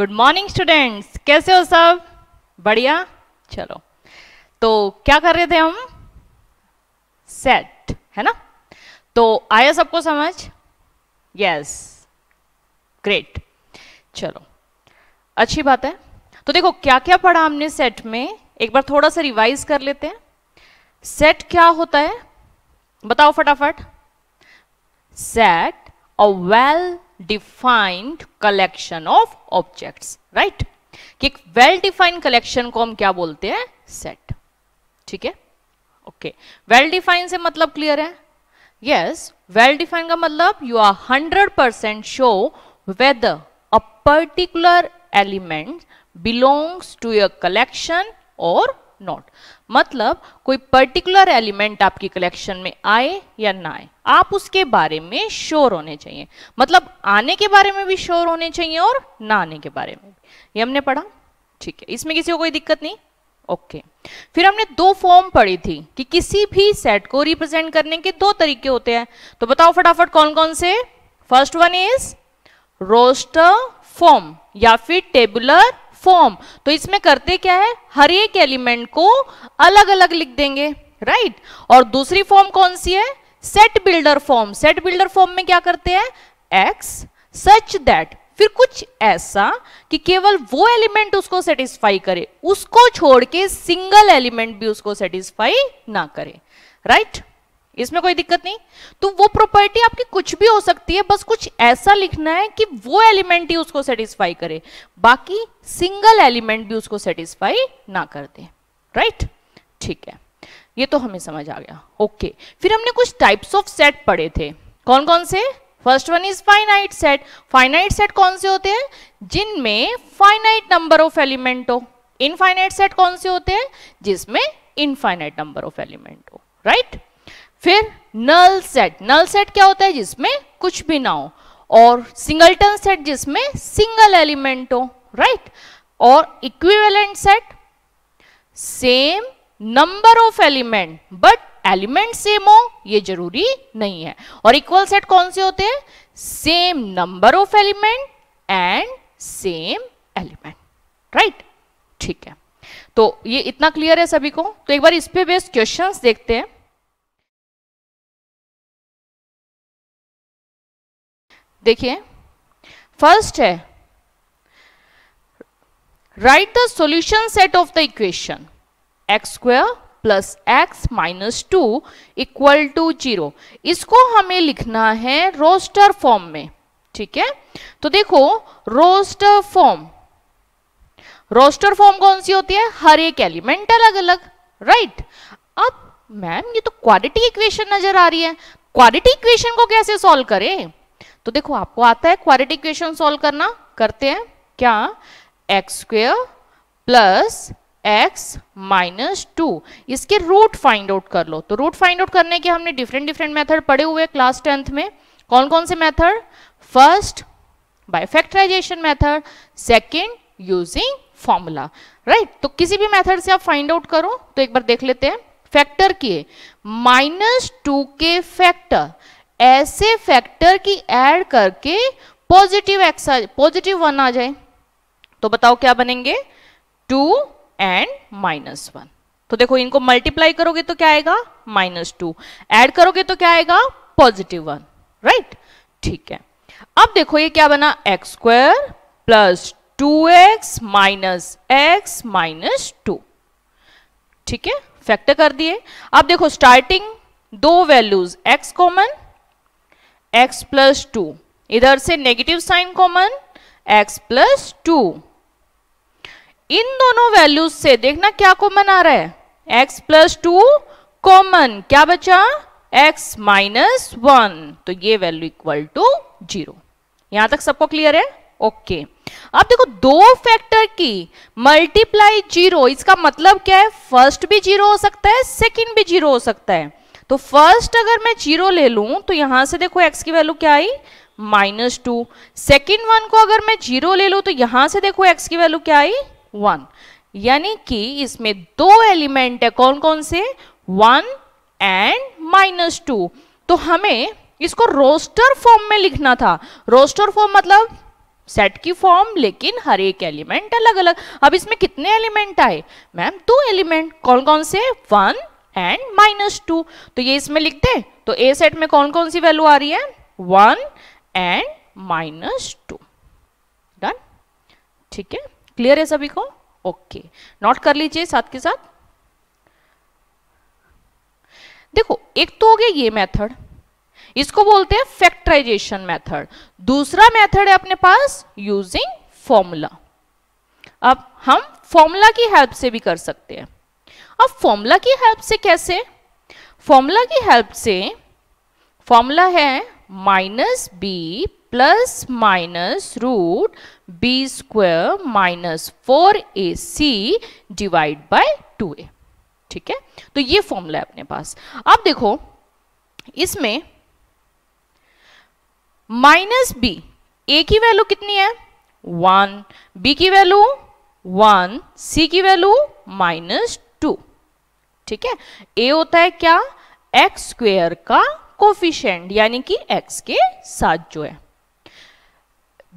Good morning students कैसे हो सब बढ़िया चलो तो क्या कर रहे थे हम सेट है ना तो आया सबको समझ यस ग्रेट चलो अच्छी बात है तो देखो क्या क्या पढ़ा हमने सेट में एक बार थोड़ा सा रिवाइज कर लेते हैं सेट क्या होता है बताओ फटाफट set a well defined collection of objects right कि एक वेल डिफाइंड कलेक्शन को हम क्या बोलते हैं सेट ठीक है ओके वेल डिफाइंड से मतलब क्लियर है यस वेल डिफाइंड का मतलब you are hundred percent sure with a particular element belongs to a collection और नॉट मतलब कोई पर्टिकुलर एलिमेंट आपकी कलेक्शन में आए या ना आए आप उसके बारे में श्योर होने चाहिए मतलब आने के बारे में भी श्योर होने चाहिए और ना आने के बारे में भी ये हमने पढ़ा ठीक है इसमें किसी को कोई दिक्कत नहीं ओके okay. फिर हमने दो फॉर्म पढ़ी थी कि किसी भी सेट को रिप्रेजेंट करने के दो तरीके होते हैं तो बताओ फटाफट कौन कौन से first one is roster form या फिर टेबुलर फॉर्म तो इसमें करते क्या है हर एक एलिमेंट को अलग अलग लिख देंगे राइट और दूसरी फॉर्म कौन सी है set builder form set builder form में क्या करते हैं एक्स सच दैट फिर कुछ ऐसा कि केवल वो एलिमेंट उसको सेटिस्फाई करे उसको छोड़ के सिंगल एलिमेंट भी उसको सेटिस्फाई ना करे राइट right? इसमें कोई दिक्कत नहीं तो वो प्रॉपर्टी आपकी कुछ भी हो सकती है बस कुछ ऐसा लिखना है कि वो एलिमेंट ही उसको सेटिस्फाई करे बाकी सिंगल एलिमेंट भी उसको सेटिस्फाई ना कर दे राइट ठीक है ये तो हमें समझ आ गया ओके okay. फिर हमने कुछ टाइप्स ऑफ सेट पढ़े थे कौन कौन से first one is finite set finite set कौन से होते हैं जिनमें फाइनाइट नंबर ऑफ एलिमेंट हो इनफाइनाइट सेट कौन से होते हैं जिसमें इनफाइनाइट नंबर ऑफ एलिमेंट हो राइट right? फिर नल सेट नल सेट क्या होता है जिसमें कुछ भी ना हो और सिंगलटन सेट जिसमें सिंगल एलिमेंट हो राइट और equivalent set same number of element but element same हो ये जरूरी नहीं है और इक्वल सेट कौन से होते हैं same number of element and same element right ठीक है तो ये इतना क्लियर है सभी को तो एक बार इस पे बेस्ड क्वेश्चंस देखते हैं देखिए फर्स्ट है right the solution set of the equation x square plus x minus two equal to zero इसको हमें लिखना है रोस्टर फॉर्म में ठीक है तो देखो रोस्टर फॉर्म रोस्टर फॉर्म कौन सी होती है हर एक एलिमेंट अलग अलग राइट अब मैम ये तो क्वालिटी इक्वेशन नजर आ रही है क्वालिटी इक्वेशन को कैसे सॉल्व करें तो देखो आपको आता है क्वारिटी इक्वेशन सोल्व करना करते हैं क्या x square plus x minus two इसके रूट फाइंड आउट कर लो तो रूट फाइंड आउट करने के हमने डिफरेंट डिफरेंट मेथड पढ़े हुए क्लास टेंथ में कौन कौन से method first by factorization method second using formula right तो किसी भी मेथड से आप फाइंड आउट करो तो एक बार देख लेते हैं फैक्टर किए माइनस टू के फैक्टर ऐसे फैक्टर की ऐड करके पॉजिटिव एक्स पॉजिटिव वन आ जाए तो बताओ क्या बनेंगे टू एंड माइनस वन तो देखो इनको मल्टीप्लाई करोगे तो क्या आएगा माइनस टू एड करोगे तो क्या आएगा पॉजिटिव वन राइट ठीक है अब देखो ये क्या बना x square plus two x minus x minus two ठीक है फैक्टर कर दिए अब देखो स्टार्टिंग दो values x common x plus two इधर से negative sign common x plus two इन दोनों वैल्यूज से देखना क्या कॉमन आ रहा है x प्लस टू कॉमन क्या बचा x माइनस वन तो ये वैल्यू इक्वल टू जीरो यहां तक सबको क्लियर है ओके okay. अब देखो दो फैक्टर की मल्टीप्लाई जीरो इसका मतलब क्या है फर्स्ट भी जीरो हो सकता है सेकंड भी जीरो हो सकता है तो फर्स्ट अगर मैं जीरो ले लूँ तो यहाँ से देखो एक्स की वैल्यू क्या आई माइनस टू सेकेंड वन को अगर मैं जीरो ले लूँ तो यहाँ से देखो एक्स की वैल्यू क्या आई वन यानी कि इसमें दो एलिमेंट है कौन कौन से वन एंड माइनस टू तो हमें इसको रोस्टर फॉर्म में लिखना था रोस्टर फॉर्म मतलब सेट की फॉर्म लेकिन हर एक एलिमेंट अलग अलग अब इसमें कितने एलिमेंट आए मैम दो एलिमेंट कौन कौन से वन एंड माइनस टू तो ये इसमें लिख दे तो ए सेट में कौन कौन सी वैल्यू आ रही है one and minus two done ठीक है क्लियर है सभी को ओके नोट कर लीजिए साथ के साथ देखो एक तो हो गया ये मेथड इसको बोलते हैं फैक्टराइजेशन मेथड दूसरा मेथड है अपने पास यूजिंग फॉर्मूला अब हम फॉर्मूला की हेल्प से भी कर सकते हैं अब फॉर्मूला की हेल्प से कैसे फॉर्मूला की हेल्प से फॉर्मूला है minus B plus minus root B square minus four A C divide by two A ठीक है तो ये फॉर्मूला है अपने पास अब देखो इसमें माइनस बी ए की वैल्यू कितनी है वन बी की वैल्यू वन सी की वैल्यू माइनस ठीक है ए होता है क्या एक्स स्क्वेयर का कोफिशेंट यानी कि एक्स के साथ जो है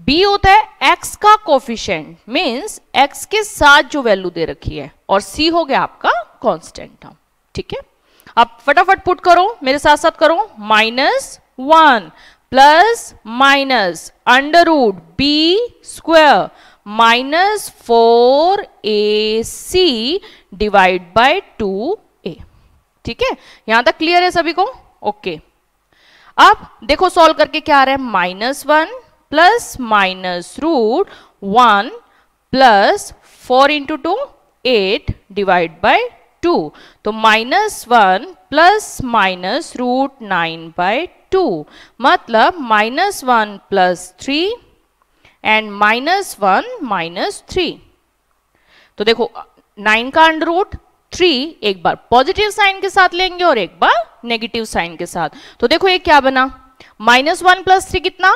बी होता है एक्स का कोफिशेंट मीन्स एक्स के साथ जो वैल्यू दे रखी है और सी हो गया आपका कॉन्स्टेंट टर्म ठीक है आप फटाफट पुट करो मेरे साथ साथ करो minus one plus minus under root B square minus four A C divide by two ठीक है यहां तक क्लियर है सभी को ओके अब देखो सॉल्व करके क्या आ रहा है minus one plus minus root one plus four into two eight divide by two तो minus one plus minus root nine by two मतलब minus one plus three and minus one minus three तो देखो nine का under root three एक बार positive sign के साथ लेंगे और एक बार नेगेटिव साइन के साथ तो देखो ये क्या बना माइनस वन प्लस थ्री कितना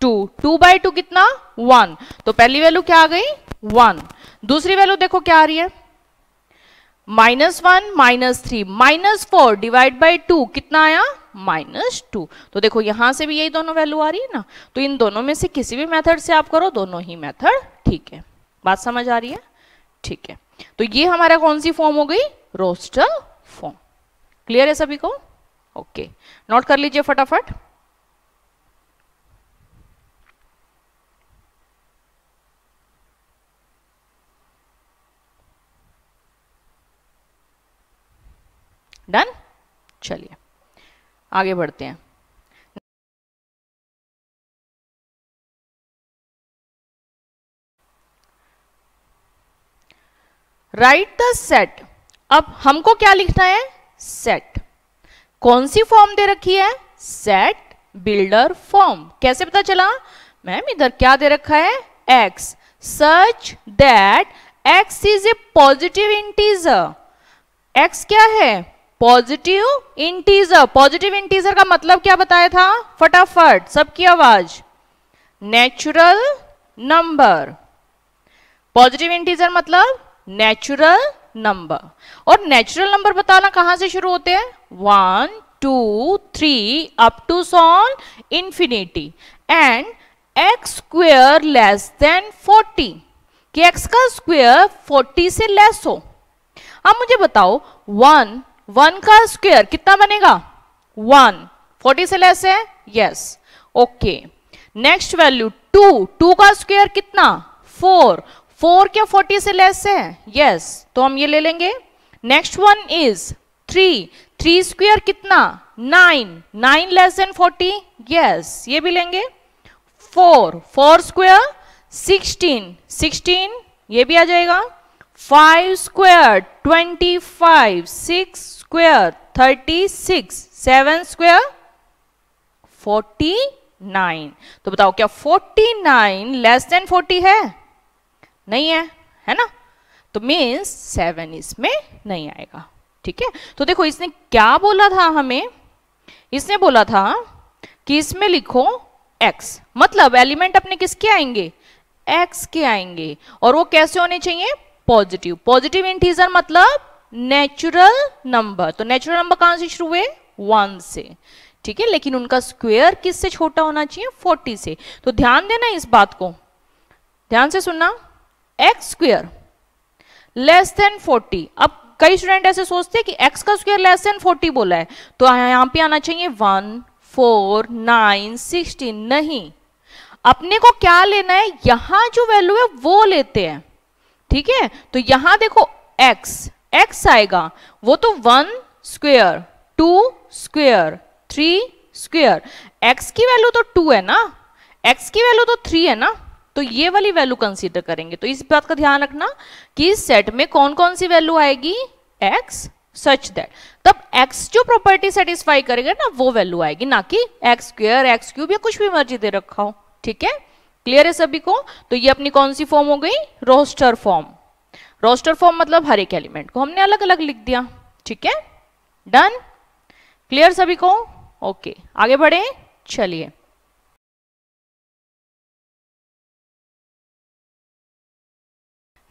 टू टू बाई टू कितना वन तो पहली वैल्यू क्या आ गई वन दूसरी वैल्यू देखो क्या आ रही है minus one minus three minus four divide by two कितना आया माइनस टू तो देखो यहां से भी यही दोनों वैल्यू आ रही है ना तो इन दोनों में से किसी भी मेथड से आप करो दोनों ही मेथड ठीक है बात समझ आ रही है ठीक है तो ये हमारा कौन सी फॉर्म हो गई रोस्टर फॉर्म क्लियर है सभी को ओके नोट कर लीजिए फटाफट डन चलिए आगे बढ़ते हैं राइट द सेट अब हमको क्या लिखना है सेट कौन सी फॉर्म दे रखी है सेट बिल्डर फॉर्म कैसे पता चला मैम इधर क्या दे रखा है x such that x is a positive integer x क्या है पॉजिटिव इंटीजर पॉजिटिव इंटीजर का मतलब क्या बताया था फटाफट सबकी आवाज नेचुरल नंबर पॉजिटिव इंटीजर मतलब नेचुरल नंबर और नेचुरल नंबर बताना कहां से शुरू होते हैं one two three up to so on infinity and x square less than forty कि एक्स का स्क्वेयर फोर्टी से लेस हो अब मुझे बताओ वन वन का स्क्वेयर कितना बनेगा वन फोर्टी से लेस है yes okay next value two two का स्क्वेयर कितना फोर फोर क्या फोर्टी से लेस है यस yes, तो हम ये ले लेंगे next one is three three square कितना nine nine less than forty yes ये भी लेंगे four four square sixteen sixteen ये भी आ जाएगा five square twenty five six square thirty six seven square forty nine तो बताओ क्या forty nine less than forty है नहीं है है ना तो मीन्स सेवन इसमें नहीं आएगा ठीक है तो देखो इसने क्या बोला था हमें इसने बोला था कि इसमें लिखो x मतलब एलिमेंट अपने किसके आएंगे x के आएंगे और वो कैसे होने चाहिए पॉजिटिव पॉजिटिव इंटीजर मतलब नेचुरल नंबर तो नेचुरल नंबर कहां से शुरू हुए वन से ठीक है लेकिन उनका स्क्वेयर किससे छोटा होना चाहिए फोर्टी से तो ध्यान देना इस बात को ध्यान से सुनना एक्स स्क्वेयर लेस देन 40 अब कई स्टूडेंट ऐसे सोचते हैं कि x का स्क्वायर लेस देन 40 बोला है तो यहां पे आना चाहिए 1, 4, 9, 16 नहीं अपने को क्या लेना है यहां जो वैल्यू है वो लेते हैं ठीक है तो यहां देखो x, x आएगा वो तो one square two square three square x की वैल्यू तो टू है ना x की वैल्यू तो थ्री है ना तो ये वाली वैल्यू कंसीडर करेंगे तो इस बात का ध्यान रखना कि सेट में कौन कौन सी वैल्यू आएगी एक्स सच दैट तब एक्स जो प्रॉपर्टी सेटिस्फाई करेगा ना वो वैल्यू आएगी ना कि एक्स स्क्र एक्स क्यूब या कुछ भी मर्जी दे रखा हो ठीक है क्लियर है सभी को तो ये अपनी कौन सी फॉर्म हो गई रोस्टर फॉर्म रोस्टर फॉर्म मतलब हर एक एलिमेंट को हमने अलग अलग लिख दिया ठीक है डन क्लियर सभी को ओके आगे बढ़े चलिए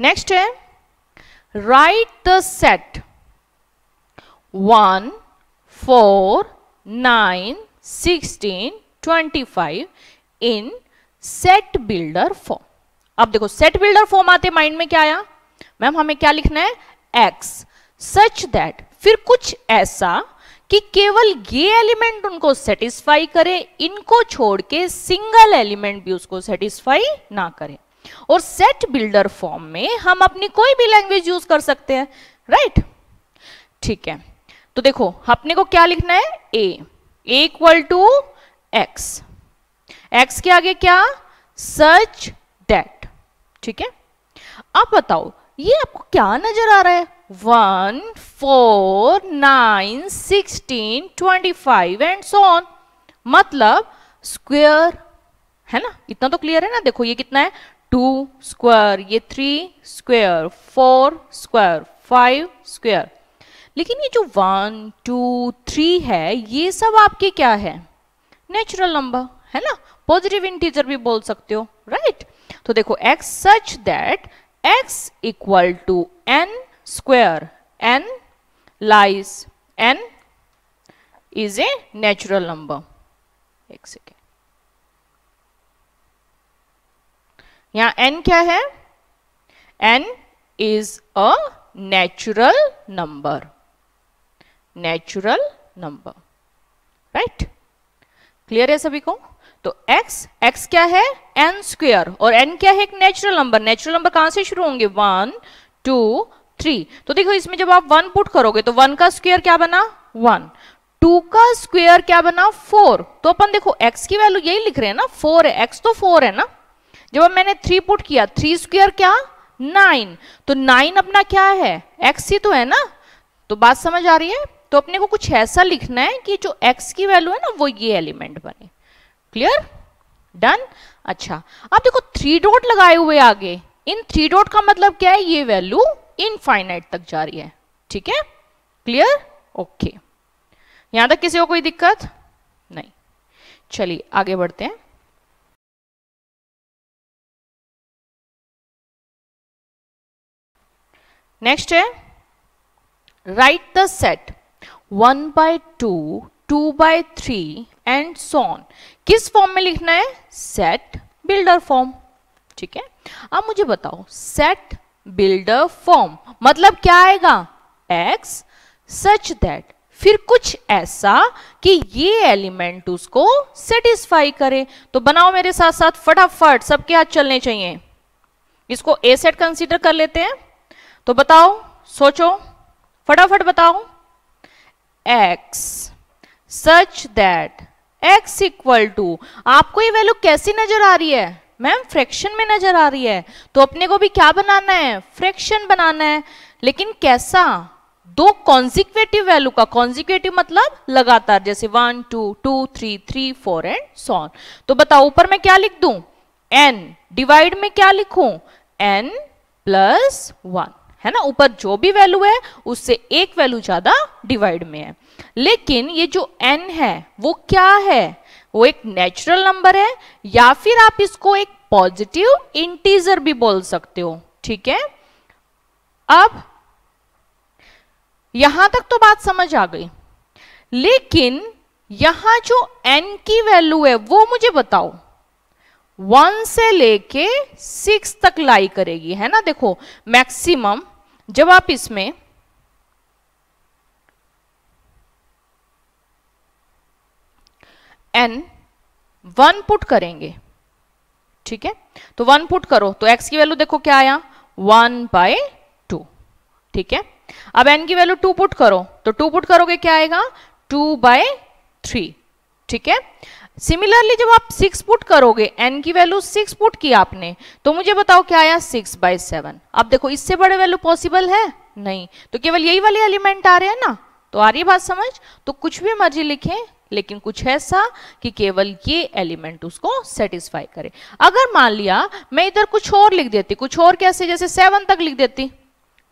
नेक्स्ट है right the set one four nine sixteen twenty five in set builder form अब देखो सेट बिल्डर फॉर्म आते माइंड में क्या आया मैम हमें क्या लिखना है एक्स सच दैट फिर कुछ ऐसा कि केवल ये एलिमेंट उनको सेटिस्फाई करे इनको छोड़ के सिंगल एलिमेंट भी उसको सेटिस्फाई ना करें और सेट बिल्डर फॉर्म में हम अपनी कोई भी लैंग्वेज यूज कर सकते हैं राइट ठीक है तो देखो अपने को क्या लिखना है A equal to x x के आगे क्या सच डेट ठीक है अब बताओ ये आपको क्या नजर आ रहा है one four nine sixteen twenty five and so on मतलब स्क्वेयर है ना इतना तो क्लियर है ना देखो ये कितना है टू स्क्वायर ये three square four square five square लेकिन ये जो वन टू थ्री है ये सब आपके क्या है नेचुरल नंबर है ना पॉजिटिव इंटीजर भी बोल सकते हो राइट right? तो देखो x such that x equal to N square N lies N is a natural number एक सेकेंड यहां एन क्या है N is a natural number natural number right clear है सभी को तो x x क्या है एन स्क्वेयर और n क्या है एक नेचुरल नंबर नेचुरल नंबर कहां से शुरू होंगे वन टू थ्री तो देखो इसमें जब आप वन पुट करोगे तो वन का स्क्वेयर क्या बना वन टू का स्क्वेयर क्या बना फोर तो अपन देखो x की वैल्यू यही लिख रहे हैं ना फोर है x तो फोर है ना जब मैंने थ्री पुट किया थ्री स्क्वेयर क्या नाइन तो नाइन अपना क्या है एक्स ही तो है ना तो बात समझ आ रही है तो अपने को कुछ ऐसा लिखना है कि जो एक्स की वैल्यू है ना वो ये एलिमेंट बने क्लियर डन अच्छा अब देखो थ्री डॉट लगाए हुए आगे इन थ्री डॉट का मतलब क्या है ये वैल्यू इनफाइनाइट तक जा रही है ठीक है क्लियर ओके यहां तक किसी को कोई दिक्कत नहीं चलिए आगे बढ़ते हैं नेक्स्ट है right the set one by two two by three and so on किस फॉर्म में लिखना है सेट बिल्डर फॉर्म ठीक है अब मुझे बताओ सेट बिल्डर फॉर्म मतलब क्या आएगा एक्स सच दैट फिर कुछ ऐसा कि ये एलिमेंट उसको सेटिस्फाई करे तो बनाओ मेरे साथ साथ फटाफट सबके हाथ चलने चाहिए इसको ए सेट कंसीडर कर लेते हैं तो बताओ सोचो फटाफट बताओ x such that x equal to आपको ये वैल्यू कैसी नजर आ रही है मैम फ्रैक्शन में नजर आ रही है तो अपने को भी क्या बनाना है फ्रैक्शन बनाना है लेकिन कैसा दो कॉन्जिक्वेटिव वैल्यू का कॉन्जिक्वेटिव मतलब लगातार जैसे one two two three three four and so on तो बताओ ऊपर में क्या लिख दू एन डिवाइड में क्या लिखू एन प्लस वन है ना ऊपर जो भी वैल्यू है उससे एक वैल्यू ज्यादा डिवाइड में है लेकिन ये जो एन है वो क्या है वो एक नेचुरल नंबर है या फिर आप इसको एक पॉजिटिव इंटीजर भी बोल सकते हो ठीक है अब यहां तक तो बात समझ आ गई लेकिन यहां जो एन की वैल्यू है वो मुझे बताओ वन से लेके सिक्स तक लाई करेगी है ना देखो मैक्सिमम जब आप इसमें एन वन पुट करेंगे ठीक है तो वन पुट करो तो एक्स की वैल्यू देखो क्या आया वन बाय टू ठीक है अब एन की वैल्यू टू पुट करो तो टू पुट करोगे क्या आएगा टू बाय थ्री ठीक है सिमिलरली जब आप सिक्स पुट करोगे एन की वैल्यू सिक्स पुट की आपने तो मुझे बताओ क्या आया सिक्स बाई सेवन अब देखो इससे बड़े वैल्यू पॉसिबल है नहीं तो केवल यही वाले एलिमेंट आ रहे हैं ना तो आ रही बात समझ तो कुछ भी मर्जी लिखें लेकिन कुछ ऐसा कि केवल ये एलिमेंट उसको सेटिस्फाई करे अगर मान लिया मैं इधर कुछ और लिख देती कुछ और कैसे जैसे सेवन तक लिख देती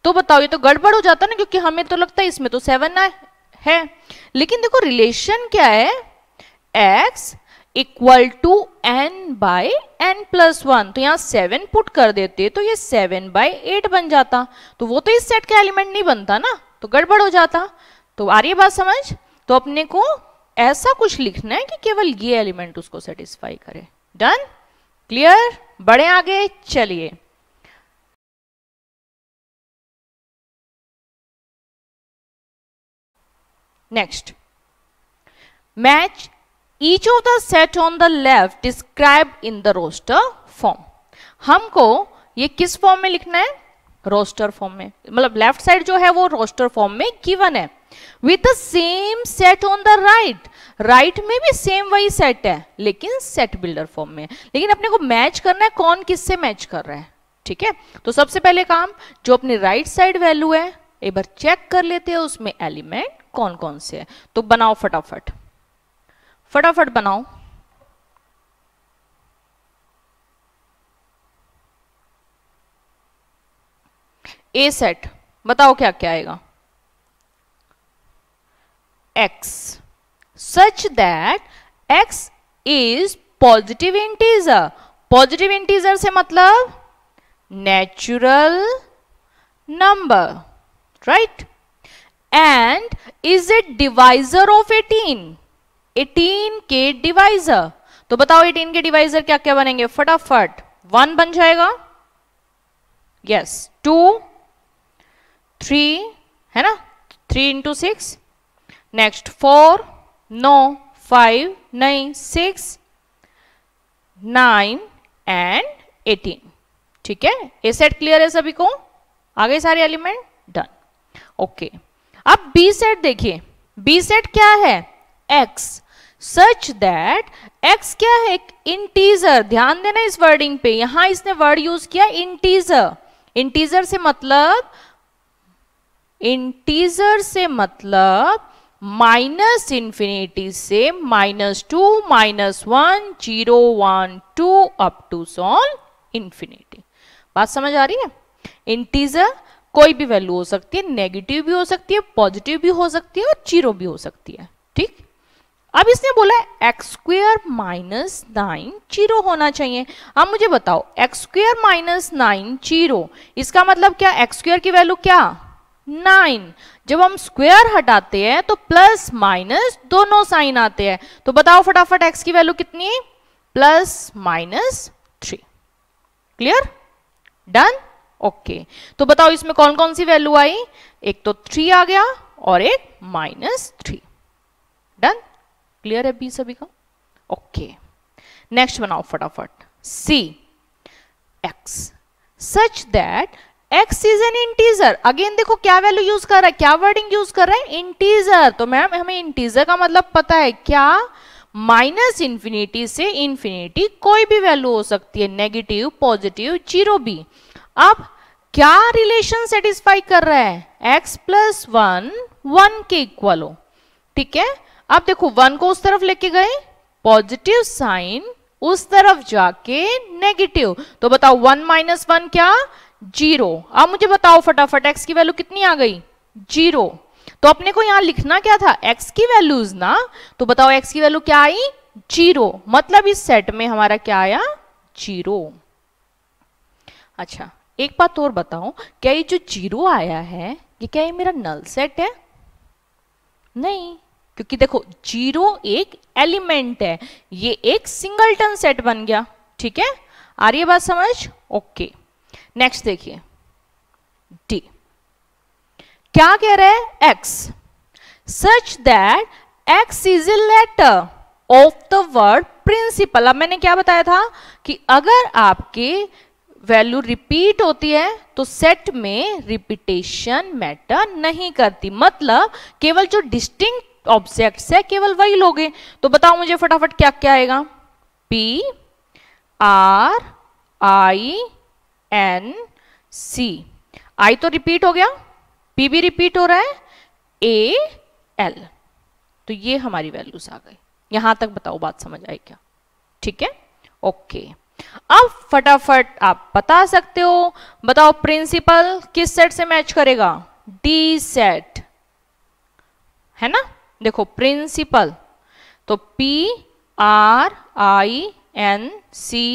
तो बताओ ये तो गड़बड़ हो जाता ना क्योंकि हमें तो लगता है इसमें तो सेवन है लेकिन देखो रिलेशन क्या है x equal to n by n plus one तो यहाँ सेवन पुट कर देते तो ये सेवन बाय एट बन जाता तो वो तो इस सेट का एलिमेंट नहीं बनता ना तो गड़बड़ हो जाता तो आ रही बात समझ तो अपने को ऐसा कुछ लिखना है कि केवल ये एलिमेंट उसको सेटिस्फाई करे डन क्लियर बड़े आगे चलिए next match each of the set on the left described in the roster form हमको ये किस फॉर्म में लिखना है रोस्टर फॉर्म में मतलब लेफ्ट साइड जो है वो रोस्टर फॉर्म में गिवन है with the same set on the right right में भी सेम वही सेट है लेकिन सेट बिल्डर फॉर्म में लेकिन अपने को मैच करना है कौन किससे मैच कर रहा है ठीक है तो सबसे पहले काम जो अपनी राइट साइड वैल्यू है एक बार चेक कर लेते हैं उसमें एलिमेंट कौन कौन से है तो बनाओ फटाफट फटाफट बनाओ ए सेट बताओ क्या क्या आएगा x such that x is positive integer positive integer से मतलब natural number right and is it divisor of 18 18 के डिवाइजर तो बताओ 18 के डिवाइजर क्या क्या बनेंगे फटाफट वन बन जाएगा यस टू थ्री है ना three into six next four no five नहीं सिक्स नाइन एंड एटीन ठीक है ए सेट क्लियर है सभी को आगे सारे एलिमेंट डन ओके अब बी सेट देखिए बी सेट क्या है एक्स सच दैट एक्स क्या है एक इंटीजर ध्यान देना इस वर्डिंग पे यहां इसने वर्ड यूज किया इंटीजर इंटीजर से मतलब इंटीजर से मतलब माइनस इंफिनिटी से minus two minus one zero one two up to so on infinity बात समझ आ रही है इंटीजर कोई भी वैल्यू हो सकती है नेगेटिव भी हो सकती है पॉजिटिव भी हो सकती है और जीरो भी हो सकती है ठीक अब इसने बोला x square minus nine zero होना चाहिए अब मुझे बताओ x square minus nine zero इसका मतलब क्या एक्स स्क्वेयर की वैल्यू क्या नाइन जब हम स्क्वेयर हटाते हैं तो प्लस माइनस दोनों साइन आते हैं तो बताओ फटाफट एक्स की वैल्यू कितनी plus minus three clear done okay तो बताओ इसमें कौन कौन सी वैल्यू आई एक तो थ्री आ गया और एक माइनस थ्री डन क्लियर है बी सभी का ओके नेक्स्ट बनाओ फटाफट C x such that x is an integer again देखो क्या वैल्यू यूज कर रहा है क्या वर्डिंग यूज कर रहा है इंटीजर तो मैम हमें इंटीजर का मतलब पता है क्या माइनस इंफिनिटी से इंफिनिटी कोई भी वैल्यू हो सकती है नेगेटिव पॉजिटिव जीरो भी अब क्या रिलेशन सेटिस्फाई कर रहा है एक्स प्लस वन वन के इक्वल हो ठीक है अब देखो वन को उस तरफ लेके गए पॉजिटिव साइन उस तरफ जाके नेगेटिव तो बताओ वन माइनस वन क्या जीरो अब मुझे बताओ फटाफट एक्स की वैल्यू कितनी आ गई जीरो तो अपने को यहां लिखना क्या था एक्स की वैल्यूज ना तो बताओ एक्स की वैल्यू क्या आई जीरो मतलब इस सेट में हमारा क्या आया जीरो अच्छा एक बात और बताओ क्या ये जो जीरो आया है ये क्या ये मेरा नल सेट है नहीं क्योंकि देखो जीरो एक एलिमेंट है ये एक सिंगलटन सेट बन गया ठीक है आ रही है बात समझ ओके नेक्स्ट देखिए डी क्या कह रहे हैं x such that x is a letter of the word principle अब मैंने क्या बताया था कि अगर आपके वैल्यू रिपीट होती है तो सेट में रिपीटेशन मैटर नहीं करती मतलब केवल जो डिस्टिंक्ट ऑब्जेक्ट्स है केवल वही लोगे तो बताओ मुझे फटाफट क्या क्या आएगा P R I N C I तो रिपीट हो गया पी भी रिपीट हो रहा है ए एल तो ये हमारी वैल्यूज आ गई यहां तक बताओ बात समझ आई क्या ठीक है ओके अब फटाफट आप बता सकते हो बताओ प्रिंसिपल किस सेट से मैच करेगा डी सेट है ना देखो प्रिंसिपल तो P R I N C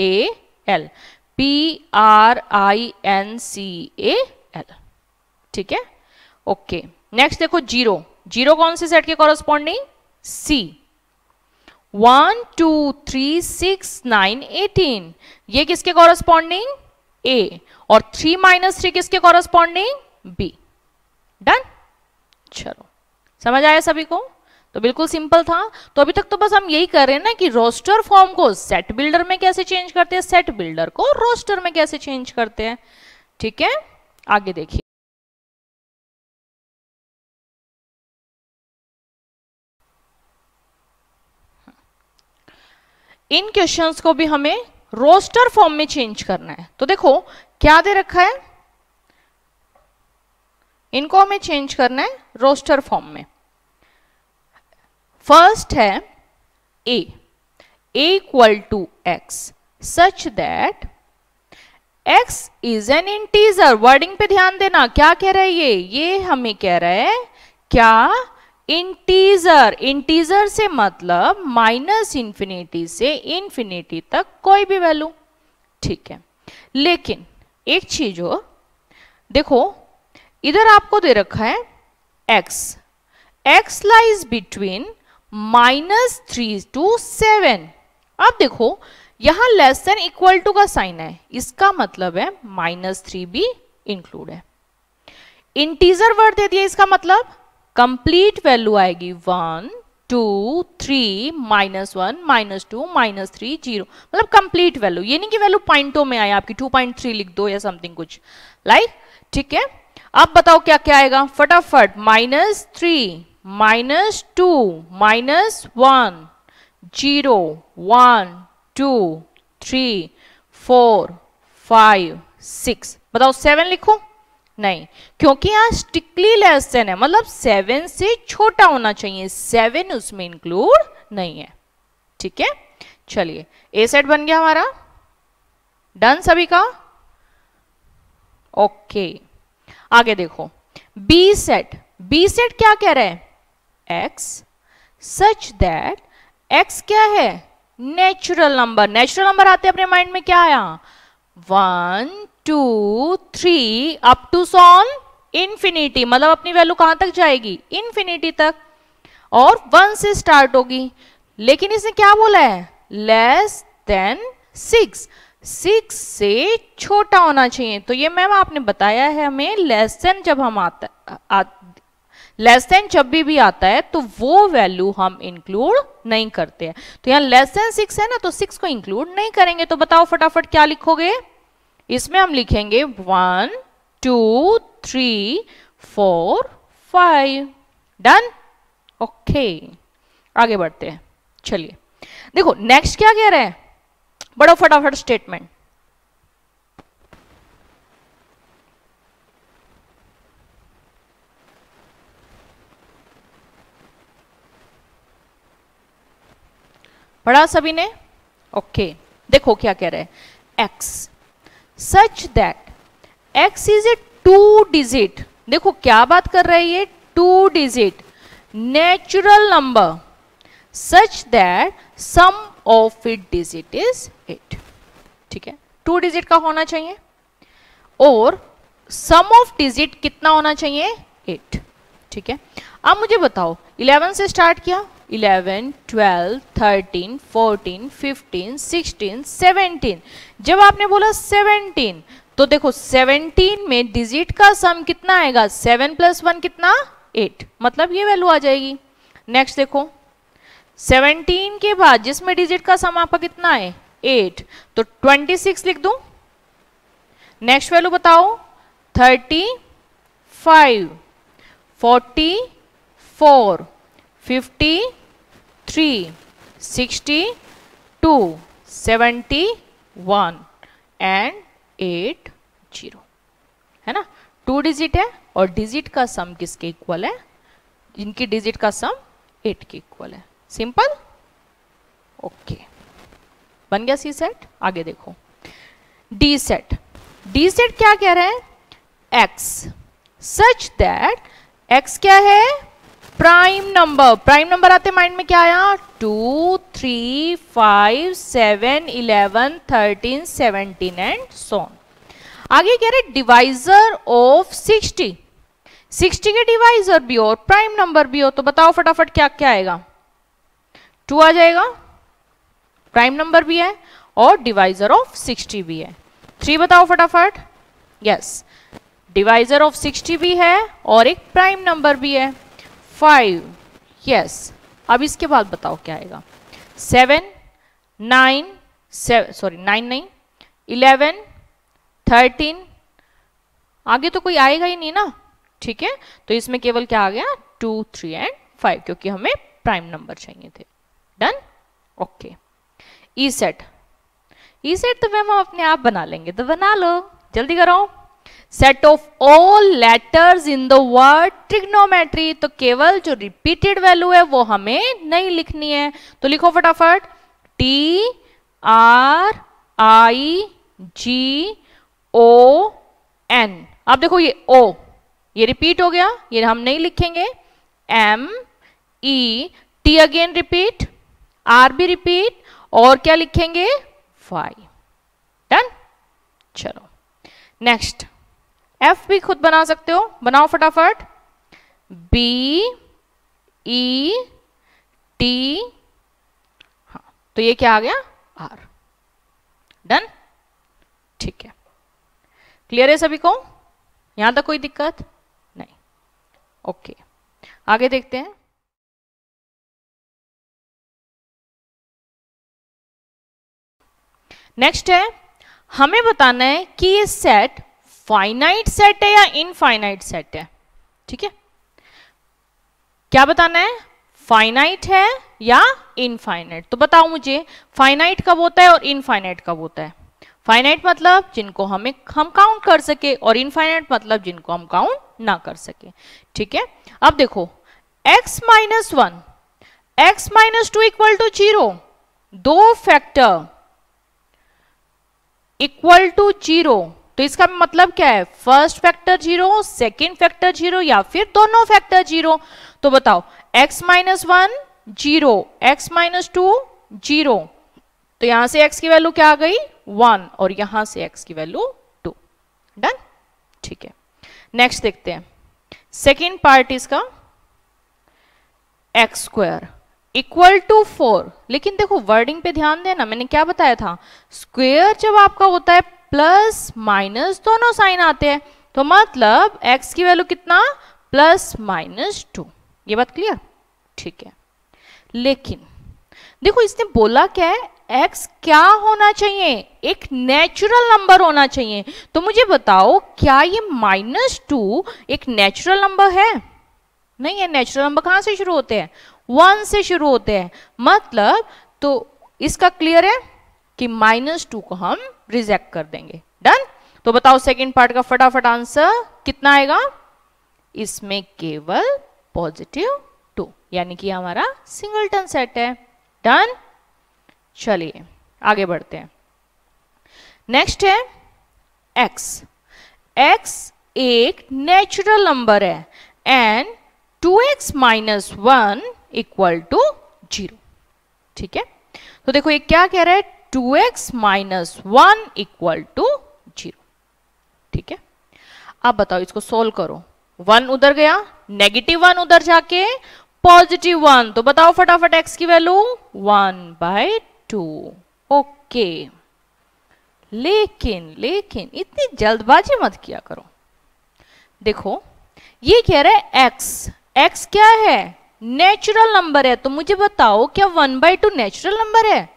A L P R I N C A L ठीक है ओके नेक्स्ट देखो जीरो जीरो कौन से सेट के corresponding C one two three six nine eighteen ये किसके कॉरस्पॉन्डिंग ए और थ्री माइनस थ्री किसके कॉरस्पॉन्डिंग बी डन चलो समझ आया सभी को तो बिल्कुल सिंपल था तो अभी तक तो बस हम यही कर रहे हैं ना कि रोस्टर फॉर्म को सेट बिल्डर में कैसे चेंज करते हैं सेट बिल्डर को रोस्टर में कैसे चेंज करते हैं ठीक है आगे देखिए इन क्वेश्चंस को भी हमें रोस्टर फॉर्म में चेंज करना है तो देखो क्या दे रखा है इनको हमें चेंज करना है रोस्टर फॉर्म में फर्स्ट है A equal to x such that x is an integer wording पे ध्यान देना क्या कह रहा है ये ये हमें कह रहा है क्या इंटीजर इंटीजर से मतलब माइनस इंफिनिटी से इंफिनिटी तक कोई भी वैल्यू ठीक है लेकिन एक चीज हो देखो इधर आपको दे रखा है x x lies between minus three two seven अब देखो यहां लेस देन इक्वल टू का साइन है इसका मतलब है माइनस थ्री भी इंक्लूड है इंटीजर वर्ड दे दिया इसका मतलब कंप्लीट वैल्यू आएगी one two three minus one minus two minus three zero मतलब कंप्लीट वैल्यू ये नहीं कि वैल्यू पॉइंटों में आए आपकी टू पॉइंट थ्री लिख दो या समथिंग कुछ लाइक like, ठीक है अब बताओ क्या क्या आएगा फटाफट minus three minus two minus one zero one two three four five six बताओ सेवन लिखो नहीं क्योंकि यहां स्ट्रिक्टली लेस देन है मतलब सेवन से छोटा होना चाहिए सेवन उसमें इंक्लूड नहीं है ठीक है चलिए ए सेट बन गया हमारा डन सभी का ओके okay. आगे देखो बी सेट बी सेट क्या कह रहे हैं एक्स सच दैट एक्स क्या है नेचुरल नंबर नेचुरल नंबर आते अपने माइंड में क्या आया one two three up to so on infinity मतलब अपनी वैल्यू कहां तक जाएगी इन्फिनिटी तक और वन से स्टार्ट होगी लेकिन इसने क्या बोला है लेस देन सिक्स सिक्स से छोटा होना चाहिए तो ये मैम आपने बताया है हमें लेस देन जब हम आता लेस देन जब भी भी आता है तो वो वैल्यू हम इंक्लूड नहीं करते हैं तो यहां लेस देन सिक्स है ना तो सिक्स को इंक्लूड नहीं करेंगे तो बताओ फटाफट क्या लिखोगे इसमें हम लिखेंगे one two three four five done okay आगे बढ़ते हैं चलिए देखो नेक्स्ट क्या कह रहे हैं बड़ो फटाफट स्टेटमेंट पढ़ा सभी ने ओके okay. देखो क्या कह रहे हैं x such that x is a two digit देखो क्या बात कर रही है two digit natural number such that sum of it digit is eight ठीक है टू डिजिट का होना चाहिए और सम ऑफ डिजिट कितना होना चाहिए एट ठीक है अब मुझे बताओ इलेवन से स्टार्ट किया eleven twelve thirteen fourteen fifteen sixteen seventeen जब आपने बोला सेवनटीन तो देखो सेवनटीन में डिजिट का सम कितना आएगा सेवन प्लस वन कितना एट मतलब ये वैल्यू आ जाएगी नेक्स्ट देखो सेवनटीन के बाद जिसमें डिजिट का समापक कितना है एट तो ट्वेंटी सिक्स लिख दू नेक्स्ट वैल्यू बताओ thirty five forty four fifty three sixty two seventy one and eight zero है ना टू डिजिट है और डिजिट का सम किसके इक्वल है इनकी डिजिट का सम एट के इक्वल है सिंपल ओके बन गया सी सेट आगे देखो डी सेट डी सेट क्या कह रहे हैं एक्स सच दैट एक्स क्या है प्राइम नंबर प्राइम नंबर आते माइंड में क्या आया two three five seven eleven thirteen seventeen and so on आगे कह रहे डिवाइजर ऑफ सिक्सटी सिक्सटी के डिवाइजर भी हो और प्राइम नंबर भी हो तो बताओ फटाफट क्या क्या आएगा टू आ जाएगा प्राइम नंबर भी है और डिवाइजर ऑफ सिक्सटी भी है थ्री बताओ फटाफट यस डिवाइजर ऑफ सिक्सटी भी है और एक प्राइम नंबर भी है फाइव यस अब इसके बाद बताओ क्या आएगा सेवन नाइन सॉरी नाइन नहीं इलेवन थर्टीन आगे तो कोई आएगा ही नहीं ना ठीक है तो इसमें केवल क्या आ गया टू थ्री एंड फाइव क्योंकि हमें प्राइम नंबर चाहिए थे done okay E set E set तो मैम हम अपने आप बना लेंगे तो बना लो जल्दी करो set of all letters in the word trigonometry तो केवल जो रिपीटेड वैल्यू है वो हमें नहीं लिखनी है तो लिखो फटाफट T R I G O N आप देखो ये ओ ये रिपीट हो गया ये हम नहीं लिखेंगे M E T again repeat R भी रिपीट और क्या लिखेंगे फाइव डन चलो नेक्स्ट एफ भी खुद बना सकते हो बनाओ फटाफट बी ई टी हाँ तो ये क्या आ गया आर डन ठीक है क्लियर है सभी को यहां तक कोई दिक्कत नहीं ओके आगे देखते हैं नेक्स्ट है हमें बताना है कि ये सेट फाइनाइट सेट है या इनफाइनाइट सेट है ठीक है क्या बताना है फाइनाइट है या इनफाइनाइट तो बताओ मुझे फाइनाइट कब होता है और इनफाइनाइट कब होता है फाइनाइट मतलब जिनको हमें हम काउंट कर सके और इनफाइनाइट मतलब जिनको हम काउंट ना कर सके ठीक है अब देखो x minus one x minus two equal to zero दो फैक्टर इक्वल टू जीरो तो इसका मतलब क्या है first factor zero second factor zero या फिर दोनों फैक्टर जीरो तो बताओ x minus one zero x minus two zero तो यहां से x की वैल्यू क्या आ गई वन और यहां से x की वैल्यू टू डन ठीक है नेक्स्ट देखते हैं सेकेंड पार्ट इसका x square equal to four लेकिन देखो वर्डिंग पे ध्यान देना मैंने क्या बताया था स्क्वेयर जब आपका होता है प्लस माइनस दोनों साइन आते हैं तो मतलब x की वैल्यू कितना प्लस माइनस टू ये बात क्लियर ठीक है लेकिन देखो इसने बोला क्या है x क्या होना चाहिए एक नेचुरल नंबर होना चाहिए तो मुझे बताओ क्या ये माइनस टू एक नेचुरल नंबर है नहीं है नेचुरल नंबर कहां से शुरू होते हैं वन से शुरू होते हैं मतलब तो इसका क्लियर है कि माइनस टू को हम रिजेक्ट कर देंगे डन तो बताओ सेकेंड पार्ट का फटाफट आंसर कितना आएगा इसमें केवल पॉजिटिव टू यानी कि हमारा सिंगलटन सेट है डन चलिए आगे बढ़ते हैं नेक्स्ट है एक्स एक्स एक नेचुरल नंबर है and two x minus one equal to zero ठीक है तो देखो ये क्या कह रहा है two x minus one equal to zero ठीक है अब बताओ इसको सोल्व करो वन उधर गया नेगेटिव वन उधर जाके पॉजिटिव वन तो बताओ फटाफट एक्स की value one by two okay लेकिन लेकिन इतनी जल्दबाजी मत किया करो देखो ये कह रहा है एक्स एक्स क्या है नेचुरल नंबर है तो मुझे बताओ क्या one by two natural number है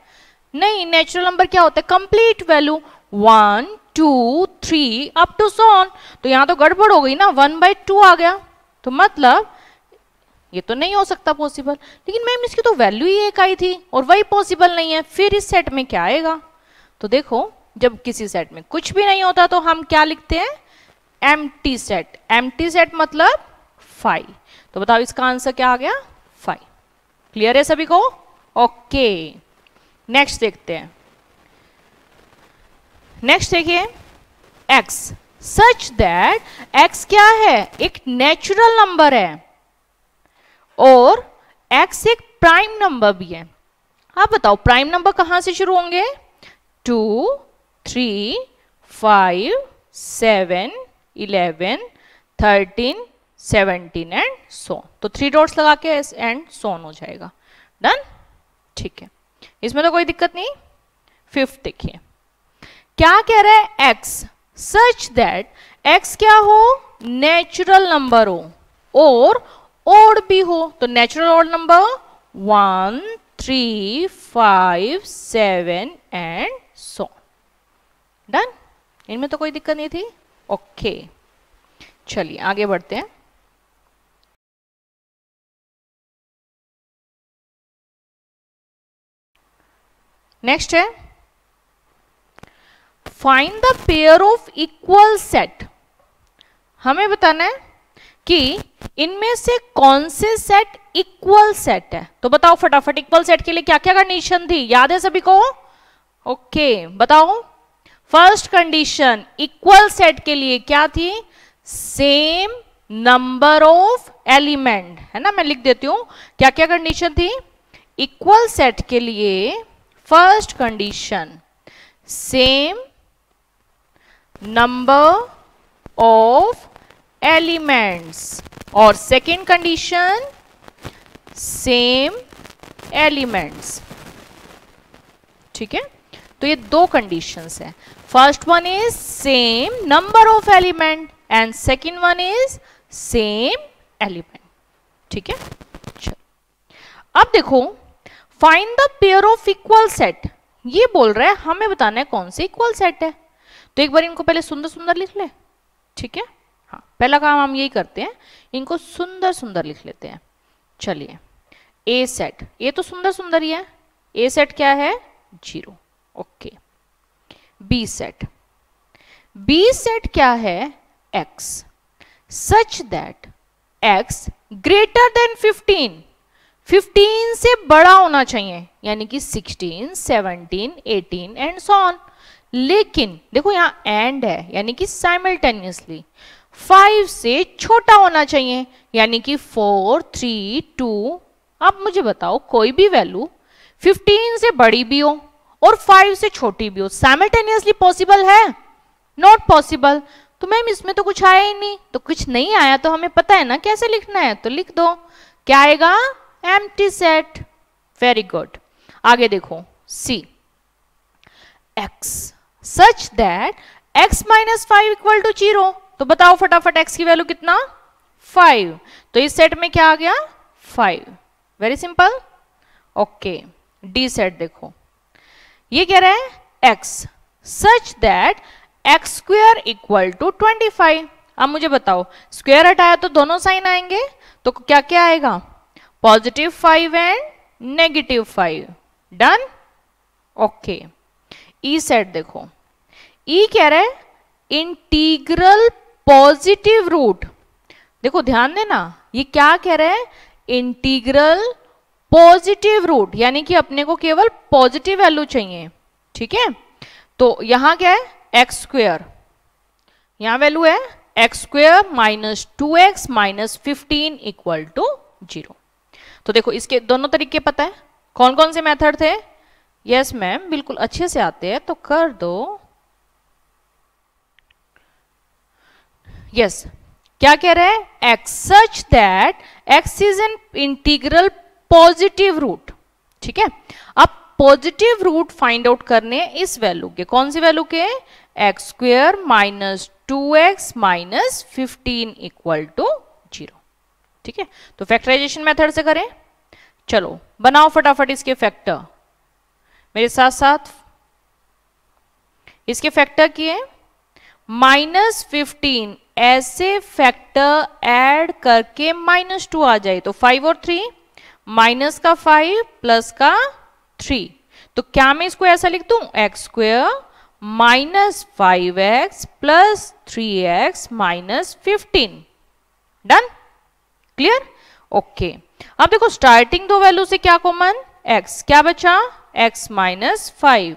नहीं नेचुरल नंबर क्या होता है complete value one two three up to so on तो यहाँ तो गड़बड़ हो गई ना वन बाई टू आ गया तो मतलब ये तो नहीं हो सकता पॉसिबल लेकिन मैम इसकी तो वैल्यू ही एक आई थी और वही पॉसिबल नहीं है फिर इस सेट में क्या आएगा तो देखो जब किसी सेट में कुछ भी नहीं होता तो हम क्या लिखते हैं एम सेट एम सेट मतलब फाइव तो बताओ इसका आंसर क्या आ गया फाइव क्लियर है सभी को ओके नेक्स्ट देखते हैं नेक्स्ट देखिए एक्स सच दैट एक्स क्या है एक नेचुरल नंबर है और एक्स एक प्राइम नंबर भी है आप बताओ प्राइम नंबर कहां से शुरू होंगे two three five seven eleven thirteen seventeen and so तो थ्री डॉट्स लगा के एंड सोन हो जाएगा डन ठीक है इसमें तो कोई दिक्कत नहीं फिफ्थ देखिए क्या कह रहा है एक्स सच दैट एक्स क्या हो नेचुरल नंबर हो और ओड भी हो तो natural odd number one three five seven and so done इनमें तो कोई दिक्कत नहीं थी ओके okay. चलिए आगे बढ़ते हैं नेक्स्ट है find the pair of equal set हमें बताना है कि इनमें से कौन से सेट इक्वल सेट है तो बताओ फटाफट इक्वल सेट के लिए क्या क्या कंडीशन थी याद है सभी को ओके बताओ फर्स्ट कंडीशन इक्वल सेट के लिए क्या थी सेम नंबर ऑफ एलिमेंट है ना मैं लिख देती हूं क्या क्या कंडीशन थी इक्वल सेट के लिए first condition same number of elements or second condition same elements ठीक है तो ये दो conditions है first one is same number of element and second one is same element ठीक है अब देखो find the pair of equal set ये बोल रहा है हमें बताना है कौन से इक्वल सेट है तो एक बार इनको पहले सुंदर सुंदर लिख ले ठीक है हाँ पहला काम हम यही करते हैं इनको सुंदर सुंदर लिख लेते हैं चलिए ए सेट ये तो सुंदर सुंदर ही है ए सेट क्या है zero okay B set B set क्या है x such that x greater than fifteen 15 से बड़ा होना चाहिए यानी कि 16, 17, 18 एंड सो ऑन लेकिन देखो यहाँ एंड है यानी कि साइमल्टेनियसली 5 से छोटा होना चाहिए यानी कि 4, 3, 2 आप मुझे बताओ कोई भी वैल्यू 15 से बड़ी भी हो और 5 से छोटी भी हो साइमल्टेनियसली पॉसिबल है नॉट पॉसिबल तो मैम इसमें तो कुछ आया ही नहीं तो कुछ नहीं आया तो हमें पता है ना कैसे लिखना है तो लिख दो क्या आएगा एम्प्टी सेट वेरी गुड आगे देखो C x such that x minus five equal to zero तो बताओ फटाफट एक्स की वैल्यू कितना फाइव तो इस सेट में क्या आ गया five very simple okay D set देखो ये कह रहा है x such that x square equal to twenty five अब मुझे बताओ स्क्वेयर हटाया तो दोनों साइन आएंगे तो क्या क्या आएगा positive 5 and negative 5 done okay E set देखो ई e कह रहा है इंटीग्रल पॉजिटिव रूट देखो ध्यान देना ये क्या कह रहा है इंटीग्रल पॉजिटिव रूट यानी कि अपने को केवल पॉजिटिव वैल्यू चाहिए ठीक है तो यहां क्या है एक्स स्क्वेयर यहां वैल्यू है x square minus two x minus fifteen equal to zero तो देखो इसके दोनों तरीके पता है कौन कौन से मेथड थे यस मैम बिल्कुल अच्छे से आते हैं तो कर दो यस yes. क्या कह रहे हैं x such that x is an integral positive root ठीक है अब पॉजिटिव रूट फाइंड आउट करने इस वैल्यू के कौन सी वैल्यू के x square minus two x minus fifteen equal to ठीक है तो फैक्टराइजेशन मेथड से करें चलो बनाओ फटाफट इसके फैक्टर मेरे साथ साथ इसके फैक्टर किए माइनस फिफ्टीन ऐसे फैक्टर ऐड करके माइनस टू आ जाए तो फाइव और थ्री माइनस का फाइव प्लस का थ्री तो क्या मैं इसको ऐसा लिख दू x square minus five x plus three x minus fifteen done clear okay अब देखो स्टार्टिंग दो वैल्यू से क्या कॉमन एक्स क्या बचा एक्स माइनस फाइव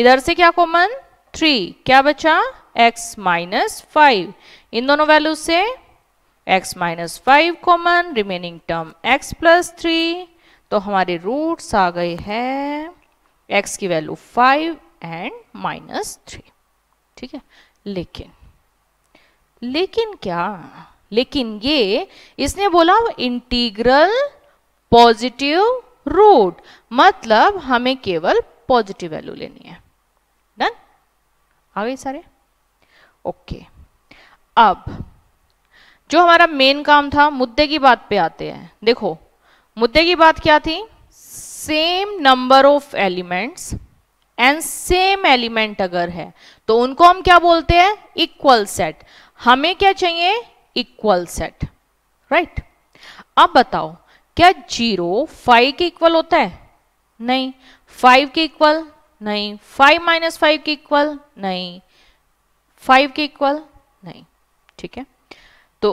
इधर से क्या कॉमन थ्री क्या बचा एक्स माइनस फाइव इन दोनों वैल्यू से x minus five common remaining term x plus three तो हमारे रूट्स आ गए हैं x की value five and minus three ठीक है लेकिन लेकिन क्या लेकिन ये इसने बोला इंटीग्रल पॉजिटिव रूट मतलब हमें केवल पॉजिटिव वैल्यू लेनी है डन आ सारे ओके अब जो हमारा मेन काम था मुद्दे की बात पे आते हैं देखो मुद्दे की बात क्या थी same number of elements and same element अगर है तो उनको हम क्या बोलते हैं इक्वल सेट हमें क्या चाहिए इक्वल सेट राइट अब बताओ क्या जीरो फाइव के इक्वल होता है नहीं फाइव के इक्वल नहीं फाइव माइनस फाइव के इक्वल नहीं फाइव के इक्वल नहीं ठीक है तो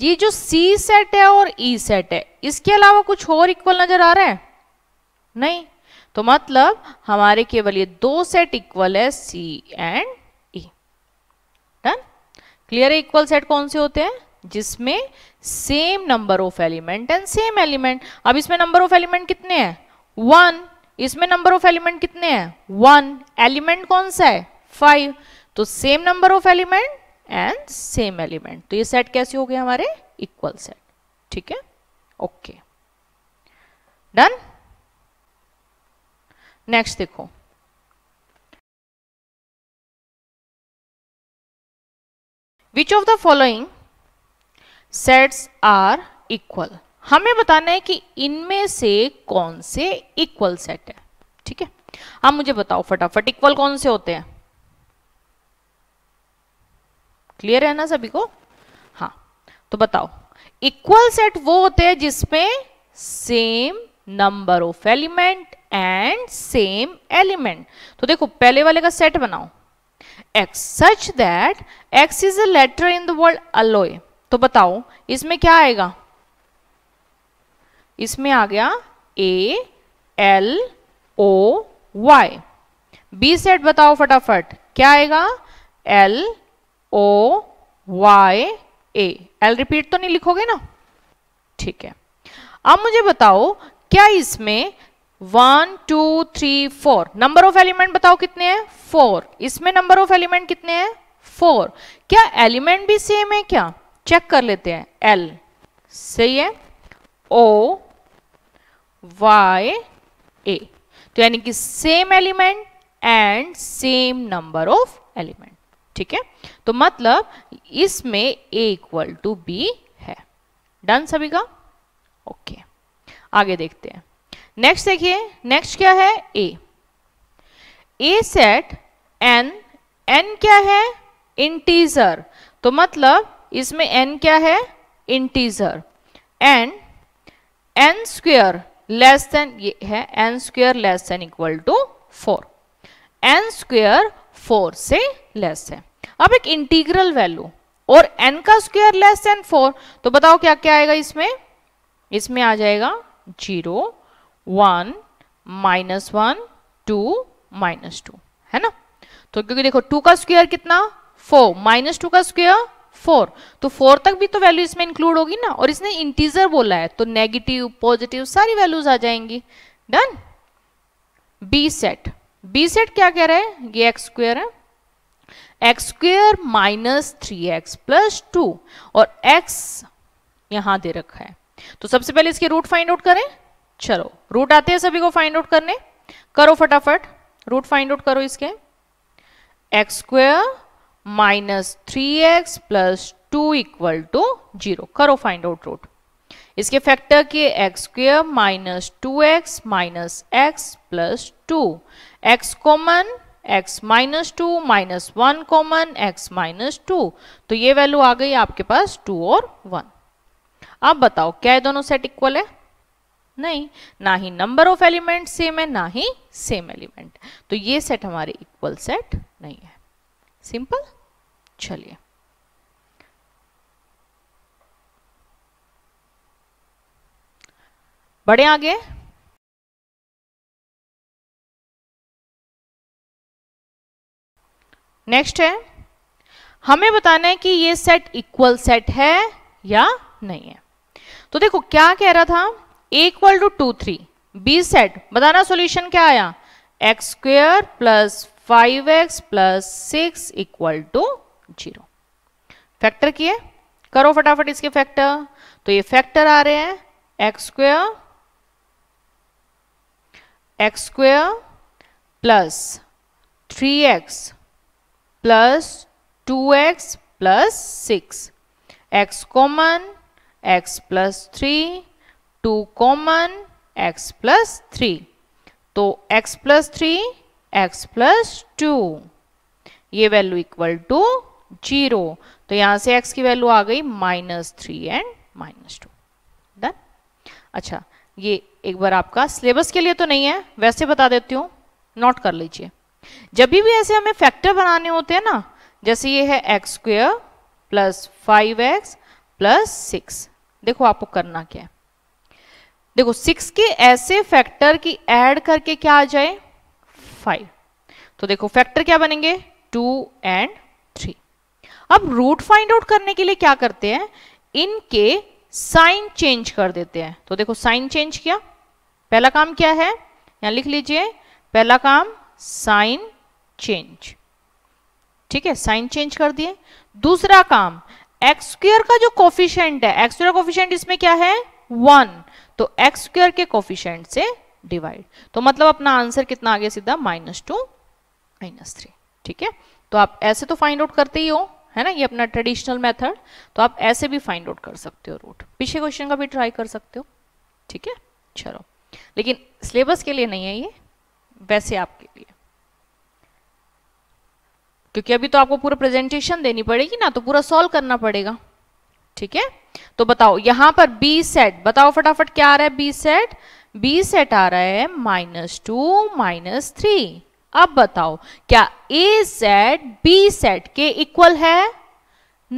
ये जो सी सेट है और ई e सेट है इसके अलावा कुछ और इक्वल नजर आ रहा है नहीं तो मतलब हमारे केवल ये दो सेट इक्वल है C and E done clear है इक्वल सेट कौन से होते हैं जिसमें same number of element and same element अब इसमें नंबर ऑफ एलिमेंट कितने हैं वन इसमें नंबर ऑफ एलिमेंट कितने हैं वन एलिमेंट कौन सा है फाइव तो same number of element and same element तो ये सेट कैसे हो गए हमारे इक्वल सेट ठीक है ओके डन नेक्स्ट देखो which of the following sets are equal हमें बताना है कि इनमें से कौन से इक्वल सेट है ठीक है आप मुझे बताओ फटाफट इक्वल कौन से होते हैं क्लियर है ना सभी को हाँ तो बताओ इक्वल सेट वो होते हैं जिसमें same number of element and same element तो देखो पहले वाले का सेट बनाओ x such that x is a letter in the word alloy तो बताओ इसमें क्या आएगा इसमें आ गया A L O Y B set बताओ फटाफट क्या आएगा L O Y A L repeat तो नहीं लिखोगे ना ठीक है अब मुझे बताओ क्या इसमें one two three four number of element बताओ कितने हैं फोर इसमें नंबर ऑफ एलिमेंट कितने हैं फोर क्या एलिमेंट भी सेम है क्या चेक कर लेते हैं एल सही है ओ वाई ए तो यानी कि same element and same number of element ठीक है तो मतलब इसमें ए इक्वल टू बी है डन सभी का ओके आगे देखते हैं नेक्स्ट देखिए नेक्स्ट क्या है A A set N N क्या है इंटीजर तो मतलब इसमें एन क्या है integer and N square less than ये है N square less than equal to four N square four से लेस है अब एक इंटीग्रल वैल्यू और एन का स्क्वेयर लेस देन फोर तो बताओ क्या क्या आएगा इसमें इसमें आ जाएगा zero one minus one two minus two है ना तो क्योंकि देखो टू का स्क्वायर कितना फोर माइनस टू का स्क्वायर फोर तो फोर तक भी तो वैल्यू इसमें इंक्लूड होगी ना और इसने इंटीजर बोला है तो नेगेटिव पॉजिटिव सारी वैल्यूज आ जाएंगी done B set B set क्या कह रहा है ये एक्स स्क्वेयर है x square minus three X plus two और एक्स यहां दे रखा है तो सबसे पहले इसके रूट फाइंड आउट करें चलो रूट आते हैं सभी को फाइंड आउट करने करो फटाफट रूट फाइंड आउट करो इसके X square minus three X plus two equal to zero करो फाइंड आउट रूट इसके फैक्टर के x square minus two x minus X plus two X common X minus two minus one common X minus two तो ये value आ गई आपके पास to और one अब बताओ क्या है दोनों सेट इक्वल है नहीं ना ही नंबर ऑफ एलिमेंट सेम है ना ही सेम एलिमेंट तो ये सेट हमारे इक्वल सेट नहीं है सिंपल चलिए बड़े आगे नेक्स्ट है हमें बताना है कि ये सेट इक्वल सेट है या नहीं है तो देखो क्या कह रहा था equal to two three B set बताना सॉल्यूशन क्या आया X square plus five x plus six equal to zero factor किए करो फटाफट इसके फैक्टर तो ये फैक्टर आ रहे हैं X square X square plus three X plus two X plus six X common X plus three two common X plus three तो X plus three X plus two ये वैल्यू इक्वल टू जीरो तो यहां से x की value आ गई minus three and minus two done अच्छा ये एक बार आपका सिलेबस के लिए तो नहीं है वैसे बता देती हूँ नोट कर लीजिए जब भी ऐसे हमें फैक्टर बनाने होते हैं ना जैसे ये है x square plus five x plus six देखो आपको करना क्या है देखो सिक्स के ऐसे फैक्टर की एड करके क्या आ जाए फाइव तो देखो फैक्टर क्या बनेंगे टू एंड थ्री अब रूट फाइंड आउट करने के लिए क्या करते हैं इनके साइन चेंज कर देते हैं तो देखो साइन चेंज किया पहला काम क्या है यहां लिख लीजिए पहला काम साइन चेंज ठीक है साइन चेंज कर दिए दूसरा काम एक्सक्र का जो कॉफिशियंट है एक्सक्र कॉफिशियंट इसमें क्या है वन तो एक्स स्क्र के कोफिशेंट से डिवाइड तो मतलब अपना आंसर कितना आ गया सीधा माइनस टू माइनस थ्री ठीक है तो आप ऐसे तो फाइंड आउट करते ही हो है ना ये अपना ट्रेडिशनल मेथड तो आप ऐसे भी फाइंड आउट कर सकते हो रूट पीछे क्वेश्चन का भी ट्राई कर सकते हो ठीक है चलो लेकिन सिलेबस के लिए नहीं है ये वैसे आपके लिए क्योंकि अभी तो आपको पूरा प्रेजेंटेशन देनी पड़ेगी ना तो पूरा सॉल्व करना पड़ेगा ठीक है तो बताओ यहां पर बी सेट बताओ फटाफट क्या आ रहा है बी सेट बी सेट आ रहा है माइनस टू माइनस थ्री अब बताओ क्या ए सेट बी सेट के इक्वल है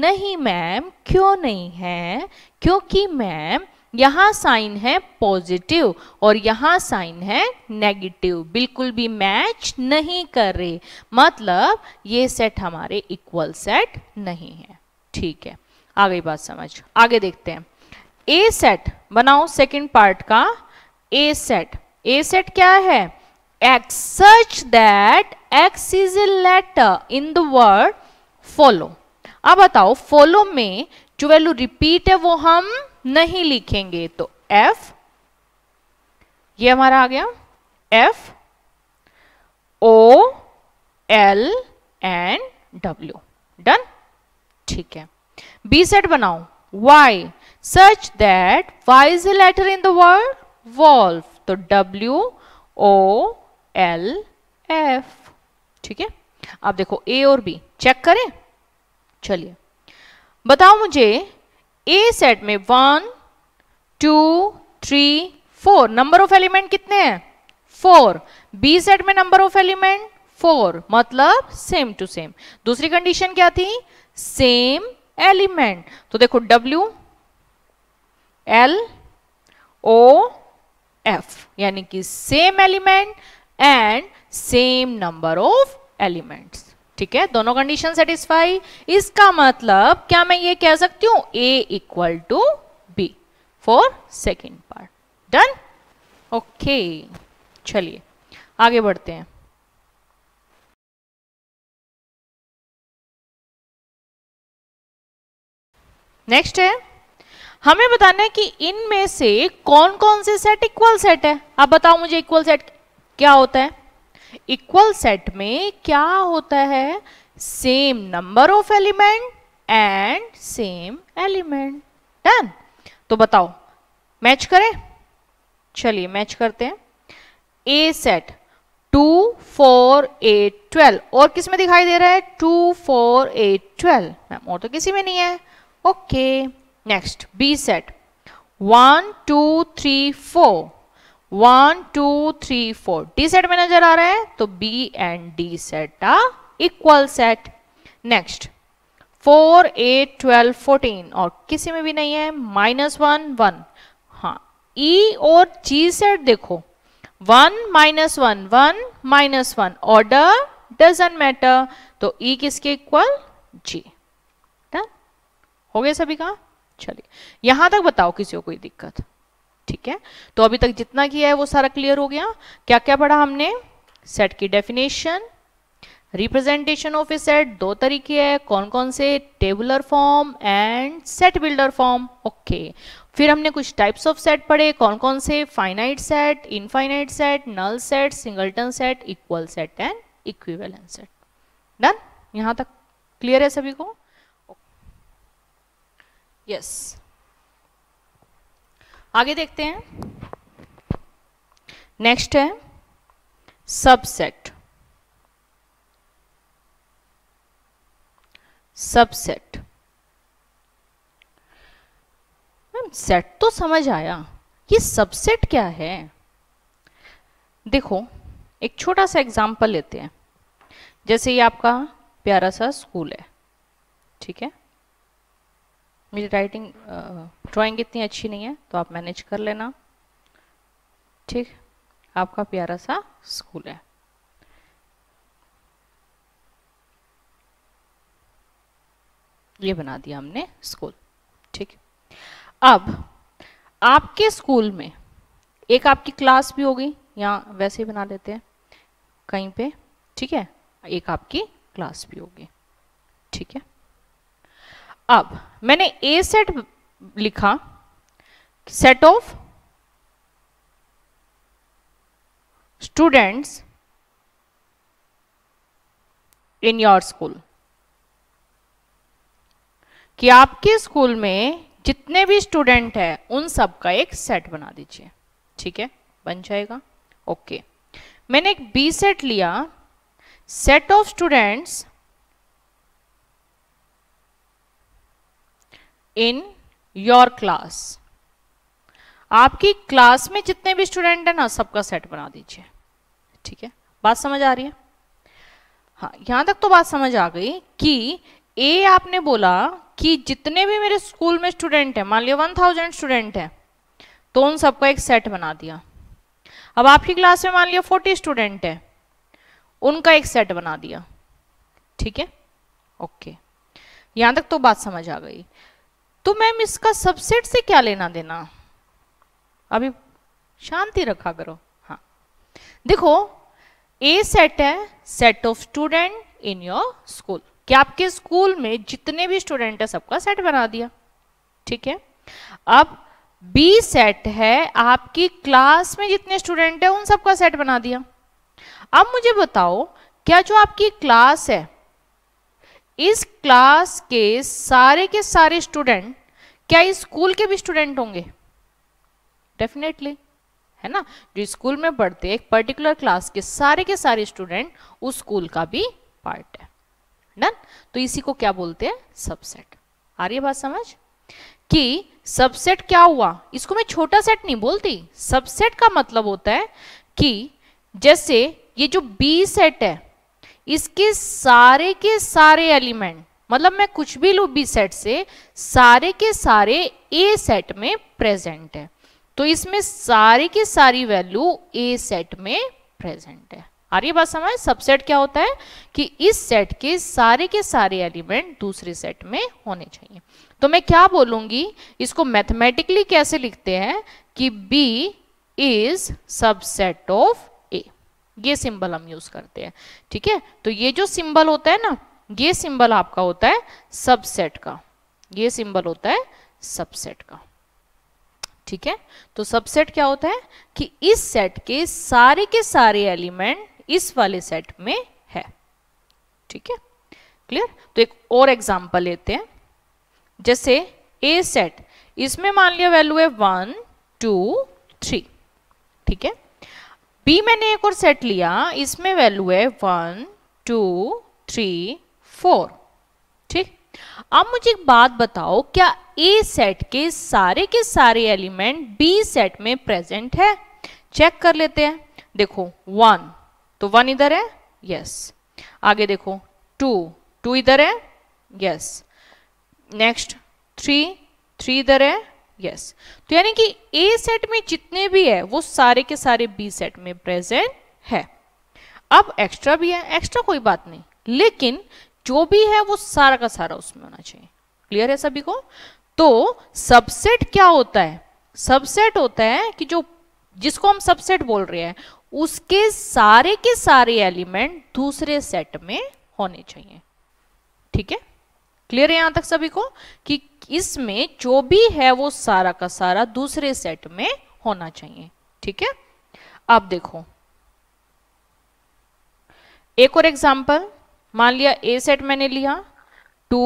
नहीं मैम क्यों नहीं है क्योंकि मैम यहाँ साइन है पॉजिटिव और यहाँ साइन है नेगेटिव बिल्कुल भी मैच नहीं कर रहे मतलब ये सेट हमारे इक्वल सेट नहीं है ठीक है आ गई बात समझ आगे देखते हैं ए सेट बनाओ सेकंड पार्ट का ए सेट ए सेट क्या है x such that x is a letter in the word follow अब बताओ फॉलो में जो वैल्यू रिपीट है वो हम नहीं लिखेंगे तो एफ ये हमारा आ गया F O L and W done ठीक है बी सेट बनाओ Y such that Y is a letter in the word wolf तो डब्ल्यू ओ एल एफ ठीक है अब देखो ए और बी चेक करें चलिए बताओ मुझे ए सेट में one two three four number of element कितने हैं फोर बी सेट में नंबर ऑफ एलिमेंट फोर मतलब सेम टू सेम दूसरी कंडीशन क्या थी सेम एलिमेंट तो देखो डब्ल्यू एल ओ एफ यानी कि same element and same number of elements ठीक है दोनों कंडीशन सेटिस्फाई इसका मतलब क्या मैं ये कह सकती हूं A equal to B for second part done okay चलिए आगे बढ़ते हैं नेक्स्ट है हमें बताना है कि इनमें से कौन कौन से सेट इक्वल सेट है आप बताओ मुझे इक्वल सेट क्या होता है इक्वल सेट में क्या होता है same number of element and same element done तो बताओ मैच करें चलिए मैच करते हैं A set two four eight twelve और किस में दिखाई दे रहा है two four eight twelve ma'am और तो किसी में नहीं है okay next B set one two three four one two three four D set में नजर आ रहा है तो बी एंड डी सेट आ equal set next four eight twelve fourteen और किसी में भी नहीं है माइनस वन वन हाँ E और जी सेट देखो one minus one one minus one order doesn't matter तो E किसके इक्वल जी हो गया सभी का चलिए यहां तक बताओ किसी को कोई दिक्कत ठीक है तो अभी तक जितना किया है वो सारा क्लियर हो गया क्या क्या पढ़ा हमने सेट की definition representation of a set दो तरीके है कौन कौन से tabular form and set builder form okay फिर हमने कुछ टाइप्स ऑफ सेट पढ़े कौन कौन से finite set infinite set null set singleton set equal set and equivalent set done यहां तक क्लियर है सभी को यस आगे देखते हैं नेक्स्ट है सबसेट सबसेट मैम सेट तो समझ आया ये सबसेट क्या है देखो एक छोटा सा एग्जाम्पल लेते हैं जैसे ये आपका प्यारा सा स्कूल है ठीक है मेरी राइटिंग ड्राइंग इतनी अच्छी नहीं है तो आप मैनेज कर लेना ठीक आपका प्यारा सा स्कूल है ये बना दिया हमने स्कूल ठीक अब आपके स्कूल में एक आपकी क्लास भी होगी यहाँ वैसे ही बना लेते हैं कहीं पे ठीक है एक आपकी क्लास भी होगी ठीक है अब मैंने ए सेट लिखा set of students in your school कि आपके स्कूल में जितने भी स्टूडेंट हैं उन सब का एक सेट बना दीजिए ठीक है बन जाएगा ओके मैंने एक बी सेट लिया set of students in your class आपकी क्लास में जितने भी स्टूडेंट हैं ना सबका सेट बना दीजिए ठीक है बात समझ आ रही है हाँ यहां तक तो बात समझ आ गई कि ए आपने बोला कि जितने भी मेरे स्कूल में स्टूडेंट हैं मान लिया वन थाउजेंड स्टूडेंट हैं तो उन सबका एक सेट बना दिया अब आपकी क्लास में मान लिया फोर्टी स्टूडेंट हैं उनका एक सेट बना दिया ठीक है ओके यहां तक तो बात समझ आ गई तो मैम इसका सबसेट से क्या लेना देना अभी शांति रखा करो हाँ देखो ए सेट है set of student in your school कि आपके स्कूल में जितने भी स्टूडेंट है सबका सेट बना दिया ठीक है अब बी सेट है आपकी क्लास में जितने स्टूडेंट है उन सबका सेट बना दिया अब मुझे बताओ क्या जो आपकी क्लास है इस क्लास के सारे के सारे स्टूडेंट क्या इस स्कूल के भी स्टूडेंट होंगे डेफिनेटली है ना जो स्कूल में पढ़ते एक पर्टिकुलर क्लास के सारे के सारे स्टूडेंट उस स्कूल का भी पार्ट है डन तो इसी को क्या बोलते हैं सबसेट आ रही है बात समझ कि सबसेट क्या हुआ इसको मैं छोटा सेट नहीं बोलती सबसेट का मतलब होता है कि जैसे ये जो बी सेट है इसके सारे के सारे एलिमेंट मतलब मैं कुछ भी लू बी सेट से सारे के सारे ए सेट में प्रेजेंट है तो इसमें सारे की सारी वैल्यू ए सेट में प्रेजेंट है आ रही बात समझ सबसेट क्या होता है कि इस सेट के सारे के सारे एलिमेंट दूसरे सेट में होने चाहिए तो मैं क्या बोलूंगी इसको मैथमेटिकली कैसे लिखते हैं कि बी इज सबसेट ऑफ ये सिंबल हम यूज करते हैं ठीक है तो ये जो सिंबल होता है ना ये सिंबल आपका होता है सबसेट का ये सिंबल होता है सबसेट का ठीक है तो सबसेट क्या होता है कि इस सेट के सारे के सारे एलिमेंट इस वाले सेट में है ठीक है क्लियर तो एक और एग्जांपल लेते हैं जैसे ए सेट इसमें मान लिया वैल्यू है वन टू थ्री ठीक है बी मैंने एक और सेट लिया इसमें वैल्यू है वन टू थ्री फोर ठीक अब मुझे एक बात बताओ क्या ए सेट के सारे के सारे एलिमेंट बी सेट में प्रेजेंट है चेक कर लेते हैं देखो वन तो वन इधर है यस yes. आगे देखो टू टू इधर है यस नेक्स्ट थ्री थ्री इधर है यस तो यानी कि ए सेट में जितने भी है वो सारे के सारे बी सेट में प्रेजेंट है अब एक्स्ट्रा भी है एक्स्ट्रा कोई बात नहीं लेकिन जो भी है वो सारा का सारा उसमें होना चाहिए क्लियर है सभी को तो सबसेट क्या होता है सबसेट होता है कि जो जिसको हम सबसेट बोल रहे हैं उसके सारे के सारे एलिमेंट दूसरे सेट में होने चाहिए ठीक है क्लियर है यहां तक सभी को कि इसमें जो भी है वो सारा का सारा दूसरे सेट में होना चाहिए ठीक है अब देखो एक और एग्जाम्पल मान लिया ए सेट मैंने लिया टू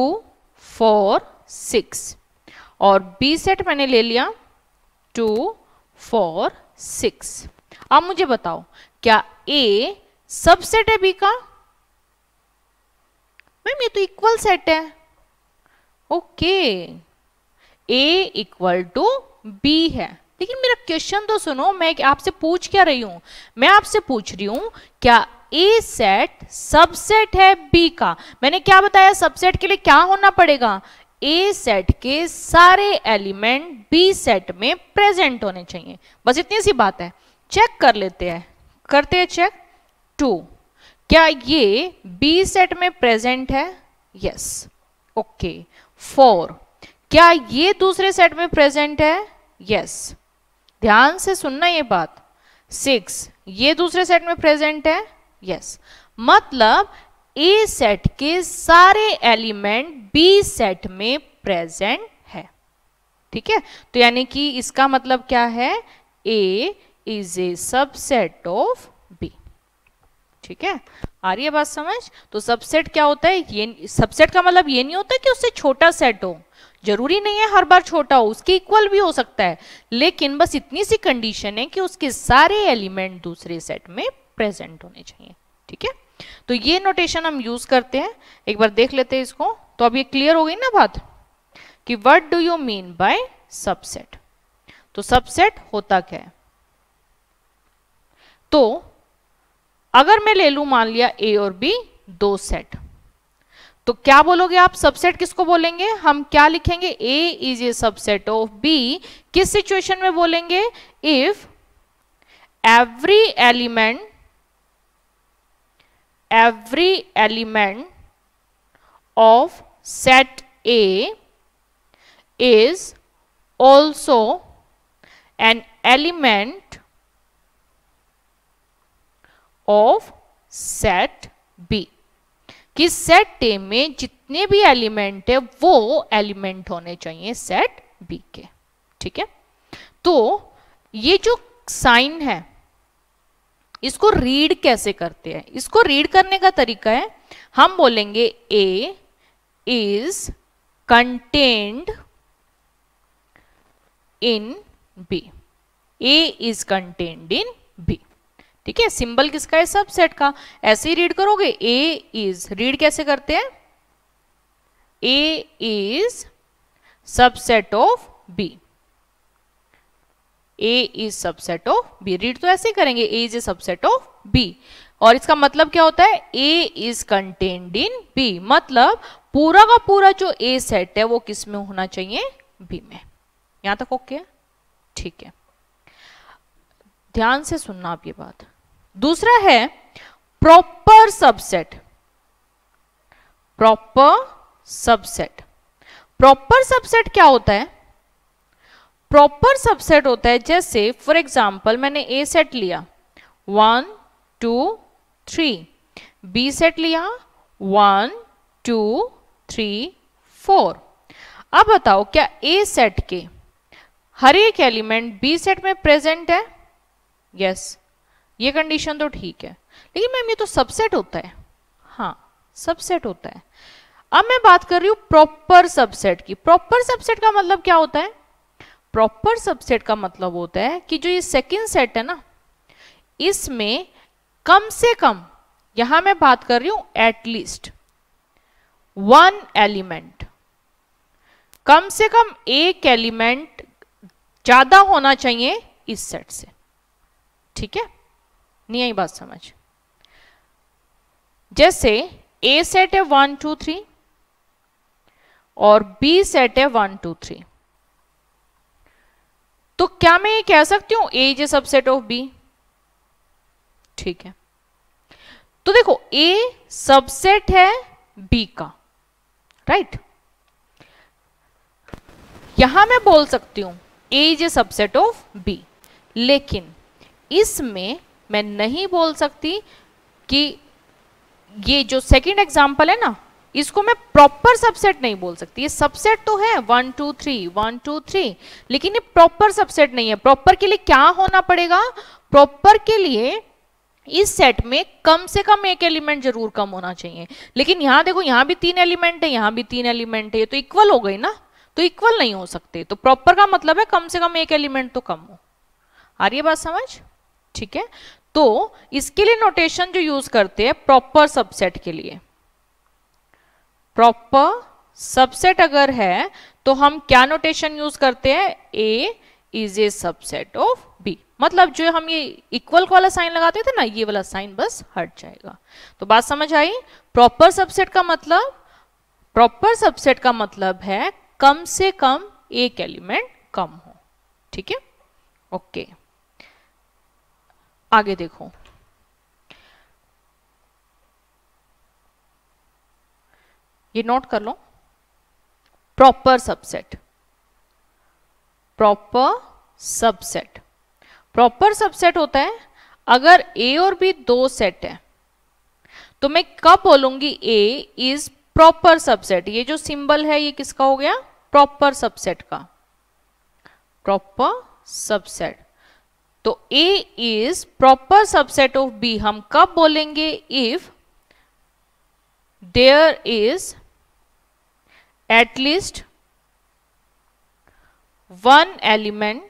फोर सिक्स और बी सेट मैंने ले लिया टू फोर सिक्स अब मुझे बताओ क्या ए सबसेट है बी का मैम ये तो इक्वल सेट है okay A equal to B है लेकिन मेरा क्वेश्चन तो सुनो मैं आपसे पूछ क्या रही हूं मैं आपसे पूछ रही हूं क्या ए सेट सबसेट है बी का मैंने क्या बताया सबसेट के लिए क्या होना पड़ेगा ए सेट के सारे एलिमेंट बी सेट में प्रेजेंट होने चाहिए बस इतनी सी बात है चेक कर लेते हैं करते हैं चेक टू क्या ये बी सेट में प्रेजेंट है yes yes. Okay okay. Four क्या ये दूसरे सेट में प्रेजेंट है यस yes. ध्यान से सुनना ये बात सिक्स ये दूसरे सेट में प्रेजेंट है यस yes. मतलब ए सेट के सारे एलिमेंट बी सेट में प्रेजेंट है ठीक है तो यानी कि इसका मतलब क्या है A is a subset of B ठीक है आ रही है बात समझ तो सबसेट क्या होता है ये सबसेट का मतलब ये नहीं होता कि उससे छोटा सेट हो जरूरी नहीं है हर बार छोटा हो उसके इक्वल भी हो सकता है लेकिन बस इतनी सी कंडीशन है कि उसके सारे एलिमेंट दूसरे सेट में प्रेजेंट होने चाहिए ठीक है तो ये नोटेशन हम यूज करते हैं एक बार देख लेते हैं इसको तो अब ये क्लियर हो गई ना बात कि what do you mean by subset तो सबसेट होता क्या है तो अगर मैं ले लू मान लिया ए और बी दो सेट तो क्या बोलोगे आप सबसेट किसको बोलेंगे हम क्या लिखेंगे A is a subset of B किस सिचुएशन में बोलेंगे if every element every element of set A is also an element of set B कि सेट ए में जितने भी एलिमेंट है वो एलिमेंट होने चाहिए सेट बी के ठीक है तो ये जो साइन है इसको रीड कैसे करते हैं इसको रीड करने का तरीका है हम बोलेंगे A is contained in B A is contained in B ठीक है सिंबल किसका है सबसेट का ऐसे ही रीड करोगे ए इज रीड कैसे करते हैं A is subset of B A is subset of B read तो ऐसे ही करेंगे A is a subset of B और इसका मतलब क्या होता है A is contained in B मतलब पूरा का पूरा जो ए सेट है वो किस में होना चाहिए बी में यहां तक ओके ठीक है ध्यान से सुनना आप ये बात दूसरा है proper subset proper subset proper subset क्या होता है प्रॉपर सबसेट होता है जैसे फॉर एग्जाम्पल मैंने ए सेट लिया one two three B set लिया वन टू थ्री फोर अब बताओ क्या ए सेट के हर एक एलिमेंट बी सेट में प्रेजेंट है यस yes. ये कंडीशन तो ठीक है लेकिन मैम ये तो सबसेट होता है हाँ सबसेट होता है अब मैं बात कर रही हूं प्रॉपर सबसेट की प्रॉपर सबसेट का मतलब क्या होता है प्रॉपर सबसेट का मतलब होता है कि जो ये सेकंड सेट है ना इसमें कम से कम यहां मैं बात कर रही हूं एटलीस्ट वन एलिमेंट कम से कम एक एलिमेंट ज्यादा होना चाहिए इस सेट से ठीक है नहीं आई बात समझ जैसे ए सेट है वन टू थ्री और बी सेट है वन टू थ्री तो क्या मैं ये कह सकती हूं A is a subset of B ठीक है तो देखो ए सबसेट है बी का राइट यहां मैं बोल सकती हूं A is a subset of B लेकिन इसमें मैं नहीं बोल सकती कि ये जो सेकंड एग्जाम्पल है ना इसको मैं प्रॉपर सबसेट नहीं बोल सकती ये सबसेट तो है one two three one two three लेकिन ये प्रॉपर सबसेट नहीं है प्रॉपर के लिए क्या होना पड़ेगा प्रॉपर के लिए इस सेट में कम से कम एक एलिमेंट जरूर कम होना चाहिए लेकिन यहाँ देखो यहाँ भी तीन एलिमेंट है यहां भी तीन एलिमेंट है ये तो इक्वल हो गई ना तो इक्वल नहीं हो सकते तो प्रॉपर का मतलब है कम से कम एक एलिमेंट तो कम हो आ रही है बात समझ ठीक है तो इसके लिए नोटेशन जो यूज करते हैं प्रॉपर सबसेट के लिए प्रॉपर सबसेट अगर है तो हम क्या नोटेशन यूज करते हैं A is a subset of B मतलब जो हम ये इक्वल वाला साइन लगाते थे ना ये वाला साइन बस हट जाएगा तो बात समझ आई प्रॉपर सबसेट का मतलब प्रॉपर सबसेट का मतलब है कम से कम एक एलिमेंट कम हो ठीक है ओके okay. आगे देखो ये नोट कर लो proper subset proper subset proper subset होता है अगर ए और बी दो सेट है तो मैं कब बोलूंगी ए इज प्रॉपर सबसेट ये जो सिंबल है ये किसका हो गया प्रॉपर सबसेट का प्रॉपर सबसेट तो A is proper subset of B हम कब बोलेंगे if there is at least one element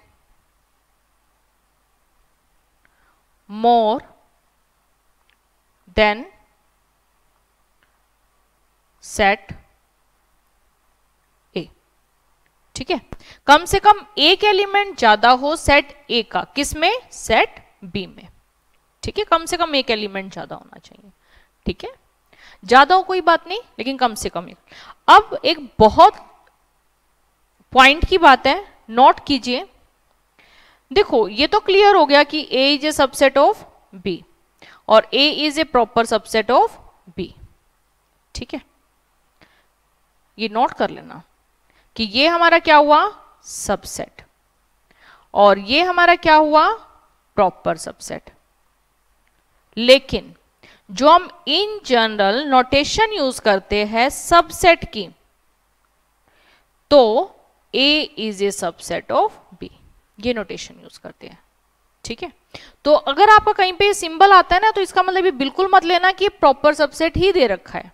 more than set ठीक है कम से कम एक एलिमेंट ज्यादा हो सेट ए का किसमें सेट बी में ठीक है कम से कम एक एलिमेंट ज्यादा होना चाहिए ठीक है ज्यादा हो कोई बात नहीं लेकिन कम से कम अब एक बहुत पॉइंट की बात है नोट कीजिए देखो ये तो क्लियर हो गया कि A is a subset of B और A is a proper subset of B ठीक है ये नोट कर लेना कि ये हमारा क्या हुआ सबसेट और ये हमारा क्या हुआ प्रॉपर सबसेट लेकिन जो हम इन जनरल नोटेशन यूज करते हैं सबसेट की तो A is a subset of B ये नोटेशन यूज करते हैं ठीक है तो अगर आपका कहीं पे सिंबल आता है ना तो इसका मतलब ये बिल्कुल मत लेना कि प्रॉपर सबसेट ही दे रखा है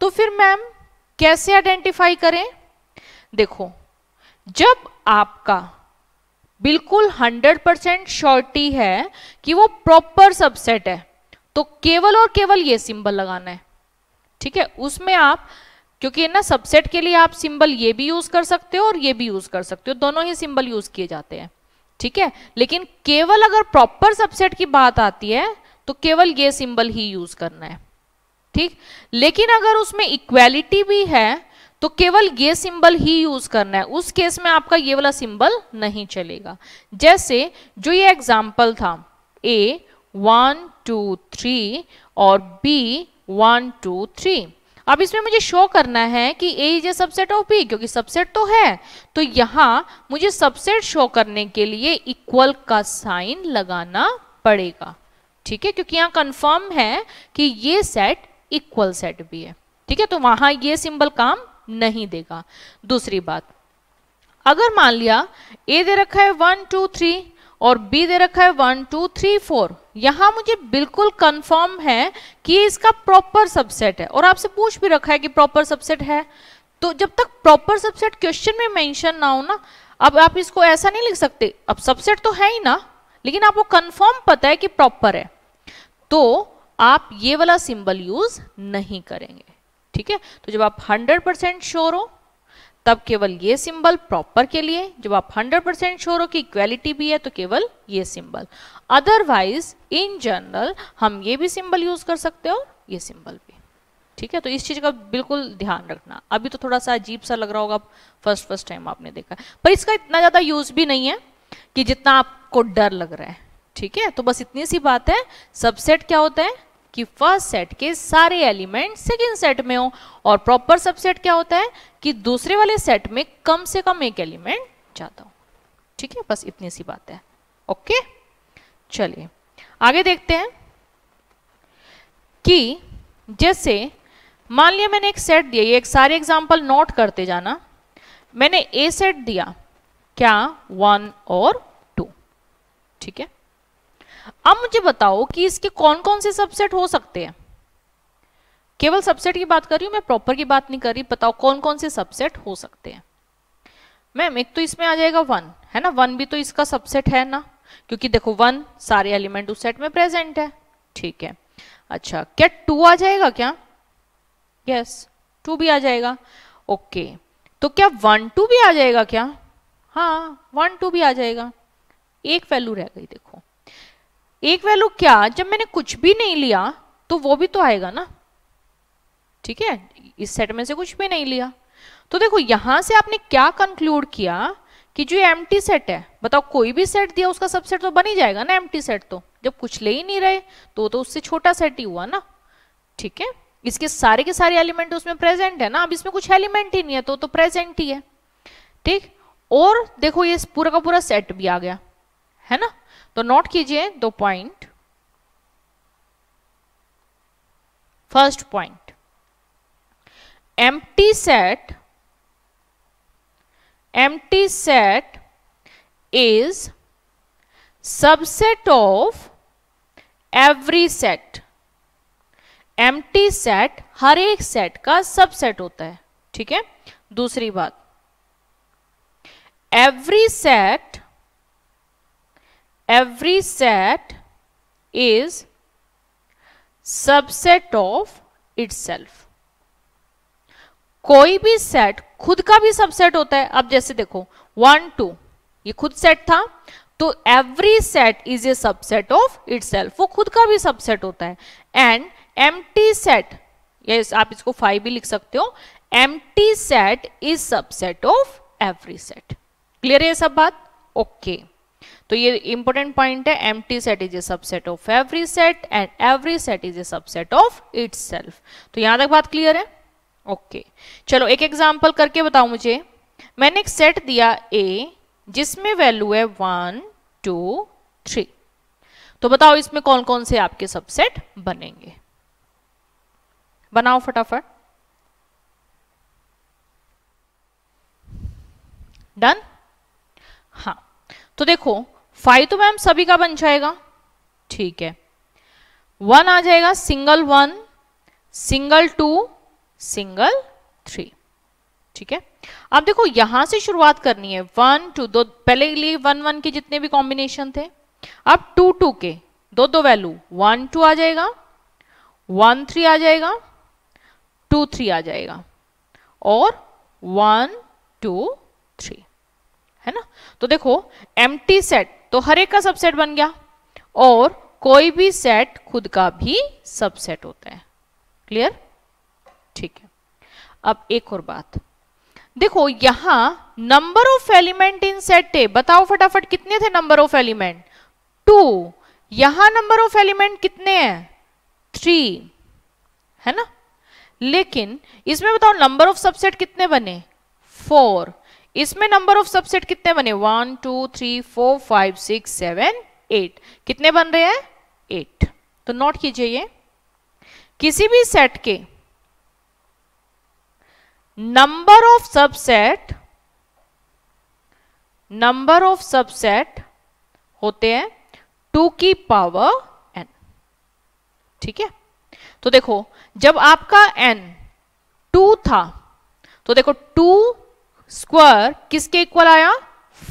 तो फिर मैम कैसे आइडेंटिफाई करें देखो जब आपका बिल्कुल 100 परसेंट श्योरिटी है कि वो प्रॉपर सबसेट है तो केवल और केवल ये सिंबल लगाना है ठीक है उसमें आप क्योंकि ना सबसेट के लिए आप सिंबल ये भी यूज कर सकते हो और ये भी यूज कर सकते हो दोनों ही सिंबल यूज किए जाते हैं ठीक है लेकिन केवल अगर प्रॉपर सबसेट की बात आती है तो केवल ये सिंबल ही यूज करना है ठीक लेकिन अगर उसमें इक्वेलिटी भी है तो केवल ये सिंबल ही यूज करना है उस केस में आपका ये वाला सिंबल नहीं चलेगा जैसे जो ये एग्जाम्पल था ए वन टू थ्री और बी वन टू थ्री अब इसमें मुझे शो करना है कि A is a subset of B क्योंकि सबसेट तो है तो यहां मुझे सबसेट शो करने के लिए इक्वल का साइन लगाना पड़ेगा ठीक है क्योंकि यहां कंफर्म है कि ये सेट इक्वल सेट भी है ठीक है तो वहां ये सिंबल काम नहीं देगा दूसरी बात अगर मान लिया ए दे रखा है वन टू थ्री और बी दे रखा है वन टू थ्री फोर यहां मुझे बिल्कुल कंफर्म है कि ये इसका प्रॉपर सबसेट है और आपसे पूछ भी रखा है कि प्रॉपर सबसेट है तो जब तक प्रॉपर सबसेट क्वेश्चन में मेंशन ना हो ना अब आप इसको ऐसा नहीं लिख सकते अब सबसेट तो है ही ना लेकिन आपको कंफर्म पता है कि प्रॉपर है तो आप ये वाला सिंबल यूज नहीं करेंगे ठीक है तो जब आप 100 परसेंट श्योर हो तब केवल ये सिंबल प्रॉपर के लिए जब आप 100 परसेंट श्योर हो कि इक्वेलिटी भी है तो केवल ये सिंबल अदरवाइज इन जनरल हम ये भी सिंबल यूज कर सकते हो ये सिंबल भी ठीक है तो इस चीज का बिल्कुल ध्यान रखना अभी तो थोड़ा सा अजीब सा लग रहा होगा फर्स्ट फर्स्ट टाइम आपने देखा पर इसका इतना ज्यादा यूज भी नहीं है कि जितना आपको डर लग रहा है ठीक है तो बस इतनी सी बात है सबसेट क्या होता है कि फर्स्ट सेट के सारे एलिमेंट सेकेंड सेट में हो और प्रॉपर सबसेट क्या होता है कि दूसरे वाले सेट में कम से कम एक एलिमेंट जाता हो ठीक है बस इतनी सी बात है ओके चलिए आगे देखते हैं कि जैसे मान लिया मैंने एक सेट दिया ये एक सारे एग्जाम्पल नोट करते जाना मैंने ए सेट दिया क्या वन और टू ठीक है अब मुझे बताओ कि इसके कौन कौन से सबसेट हो सकते हैं केवल सबसेट की बात कर रही हूं मैं प्रॉपर की बात नहीं कर रही बताओ कौन कौन से सबसेट हो सकते हैं मैम एक तो इसमें आ जाएगा वन है ना वन भी तो इसका सबसेट है ना क्योंकि देखो वन सारे एलिमेंट उस सेट में प्रेजेंट है ठीक है अच्छा क्या टू आ जाएगा क्या यस yes, टू भी आ जाएगा ओके okay. तो क्या वन टू भी आ जाएगा क्या हाँ वन टू भी आ जाएगा एक वैल्यू रह गई देखो एक वैल्यू क्या जब मैंने कुछ भी नहीं लिया तो वो भी तो आएगा ना ठीक है इस सेट में से कुछ भी नहीं लिया तो देखो यहां से आपने क्या कंक्लूड किया कि जो एम सेट है बताओ कोई भी सेट दिया उसका सबसेट तो बन ही जाएगा ना एम सेट तो जब कुछ ले ही नहीं रहे तो तो उससे छोटा सेट ही हुआ ना ठीक है इसके सारे के सारे एलिमेंट उसमें प्रेजेंट है ना अब इसमें कुछ एलिमेंट ही नहीं है तो तो प्रेजेंट ही है ठीक और देखो ये पूरा का पूरा सेट भी आ गया है ना तो नोट कीजिए दो point first point empty set empty set is subset of every set empty set हर एक सेट का सबसेट होता है ठीक है दूसरी बात every set every set is subset of itself. कोई भी सेट खुद का भी सबसेट होता है अब जैसे देखो वन टू ये खुद सेट था तो every set is a subset of self वो खुद का भी सबसेट होता है एंड एम टी सेट आप इसको फाइव भी लिख सकते हो empty set is subset of every set clear है सब बात ओके okay. तो ये इंपॉर्टेंट पॉइंट है empty set is a subset of every set and every set is a subset of its तो यहां तक बात क्लियर है ओके okay. चलो एक एग्जाम्पल करके बताओ मुझे मैंने एक सेट दिया ए जिसमें वैल्यू है वन टू थ्री तो बताओ इसमें कौन कौन से आपके सबसेट बनेंगे बनाओ फटाफट डन हाँ तो देखो फाइव तो मैम सभी का बन जाएगा ठीक है वन आ जाएगा single one single two single three ठीक है अब देखो यहां से शुरुआत करनी है वन टू दो पहले लिए वन वन के जितने भी कॉम्बिनेशन थे अब टू टू के दो दो वैल्यू वन टू आ जाएगा वन थ्री आ जाएगा टू थ्री आ जाएगा और वन टू थ्री है ना तो देखो एम्प्टी सेट तो हर एक का सबसेट बन गया और कोई भी सेट खुद का भी सबसेट होता है क्लियर ठीक है अब एक और बात देखो यहां number of element in set A बताओ फटाफट कितने थे नंबर ऑफ एलिमेंट टू यहां नंबर ऑफ एलिमेंट कितने हैं थ्री है ना लेकिन इसमें बताओ नंबर ऑफ सबसेट कितने बने फोर इसमें नंबर ऑफ सबसेट कितने बने one two three four five six seven eight कितने बन रहे हैं एट तो नोट कीजिए ये किसी भी सेट के number of subset number of subset होते हैं टू की पावर एन ठीक है तो देखो जब आपका एन टू था तो देखो टू स्क्वायर किसके इक्वल आया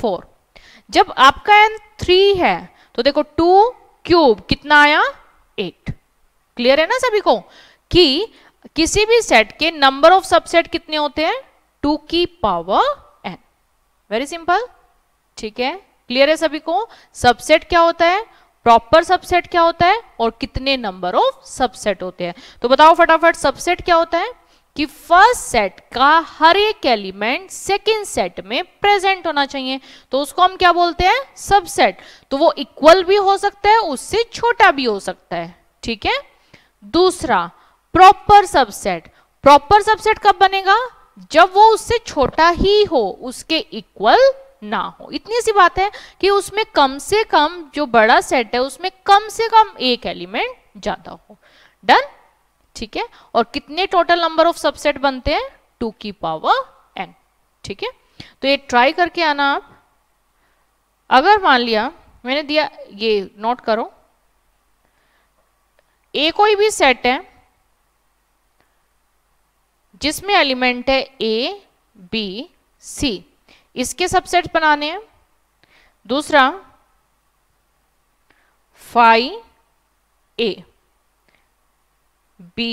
फोर जब आपका एन थ्री है तो देखो टू क्यूब कितना आया एट क्लियर है ना सभी को कि किसी भी सेट के नंबर ऑफ सबसेट कितने होते हैं टू की पावर एन वेरी सिंपल ठीक है क्लियर है सभी को सबसेट क्या होता है प्रॉपर सबसेट क्या होता है और कितने नंबर ऑफ सबसेट होते हैं तो बताओ फटाफट सबसेट क्या होता है कि फर्स्ट सेट का हर एक एलिमेंट सेकेंड सेट में प्रेजेंट होना चाहिए तो उसको हम क्या बोलते हैं सबसेट तो वो इक्वल भी हो सकता है उससे छोटा भी हो सकता है ठीक है दूसरा प्रॉपर सबसेट प्रॉपर सबसेट कब बनेगा जब वो उससे छोटा ही हो उसके इक्वल ना हो इतनी सी बात है कि उसमें कम से कम जो बड़ा सेट है उसमें कम से कम एक एलिमेंट ज्यादा हो डन ठीक है और कितने टोटल नंबर ऑफ सबसेट बनते हैं टू की पावर एन ठीक है तो ये ट्राई करके आना आप अगर मान लिया मैंने दिया ये नोट करो ए कोई भी सेट है जिसमें एलिमेंट है ए बी सी इसके सबसेट बनाने हैं दूसरा फाइव ए बी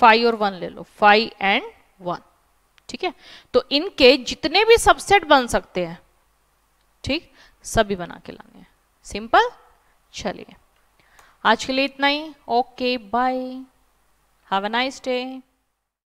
फाइव और वन ले लो फाइव एंड वन ठीक है तो इनके जितने भी सबसेट बन सकते हैं ठीक सभी बना के लाने हैं सिंपल चलिए आज के लिए इतना ही okay bye have a nice day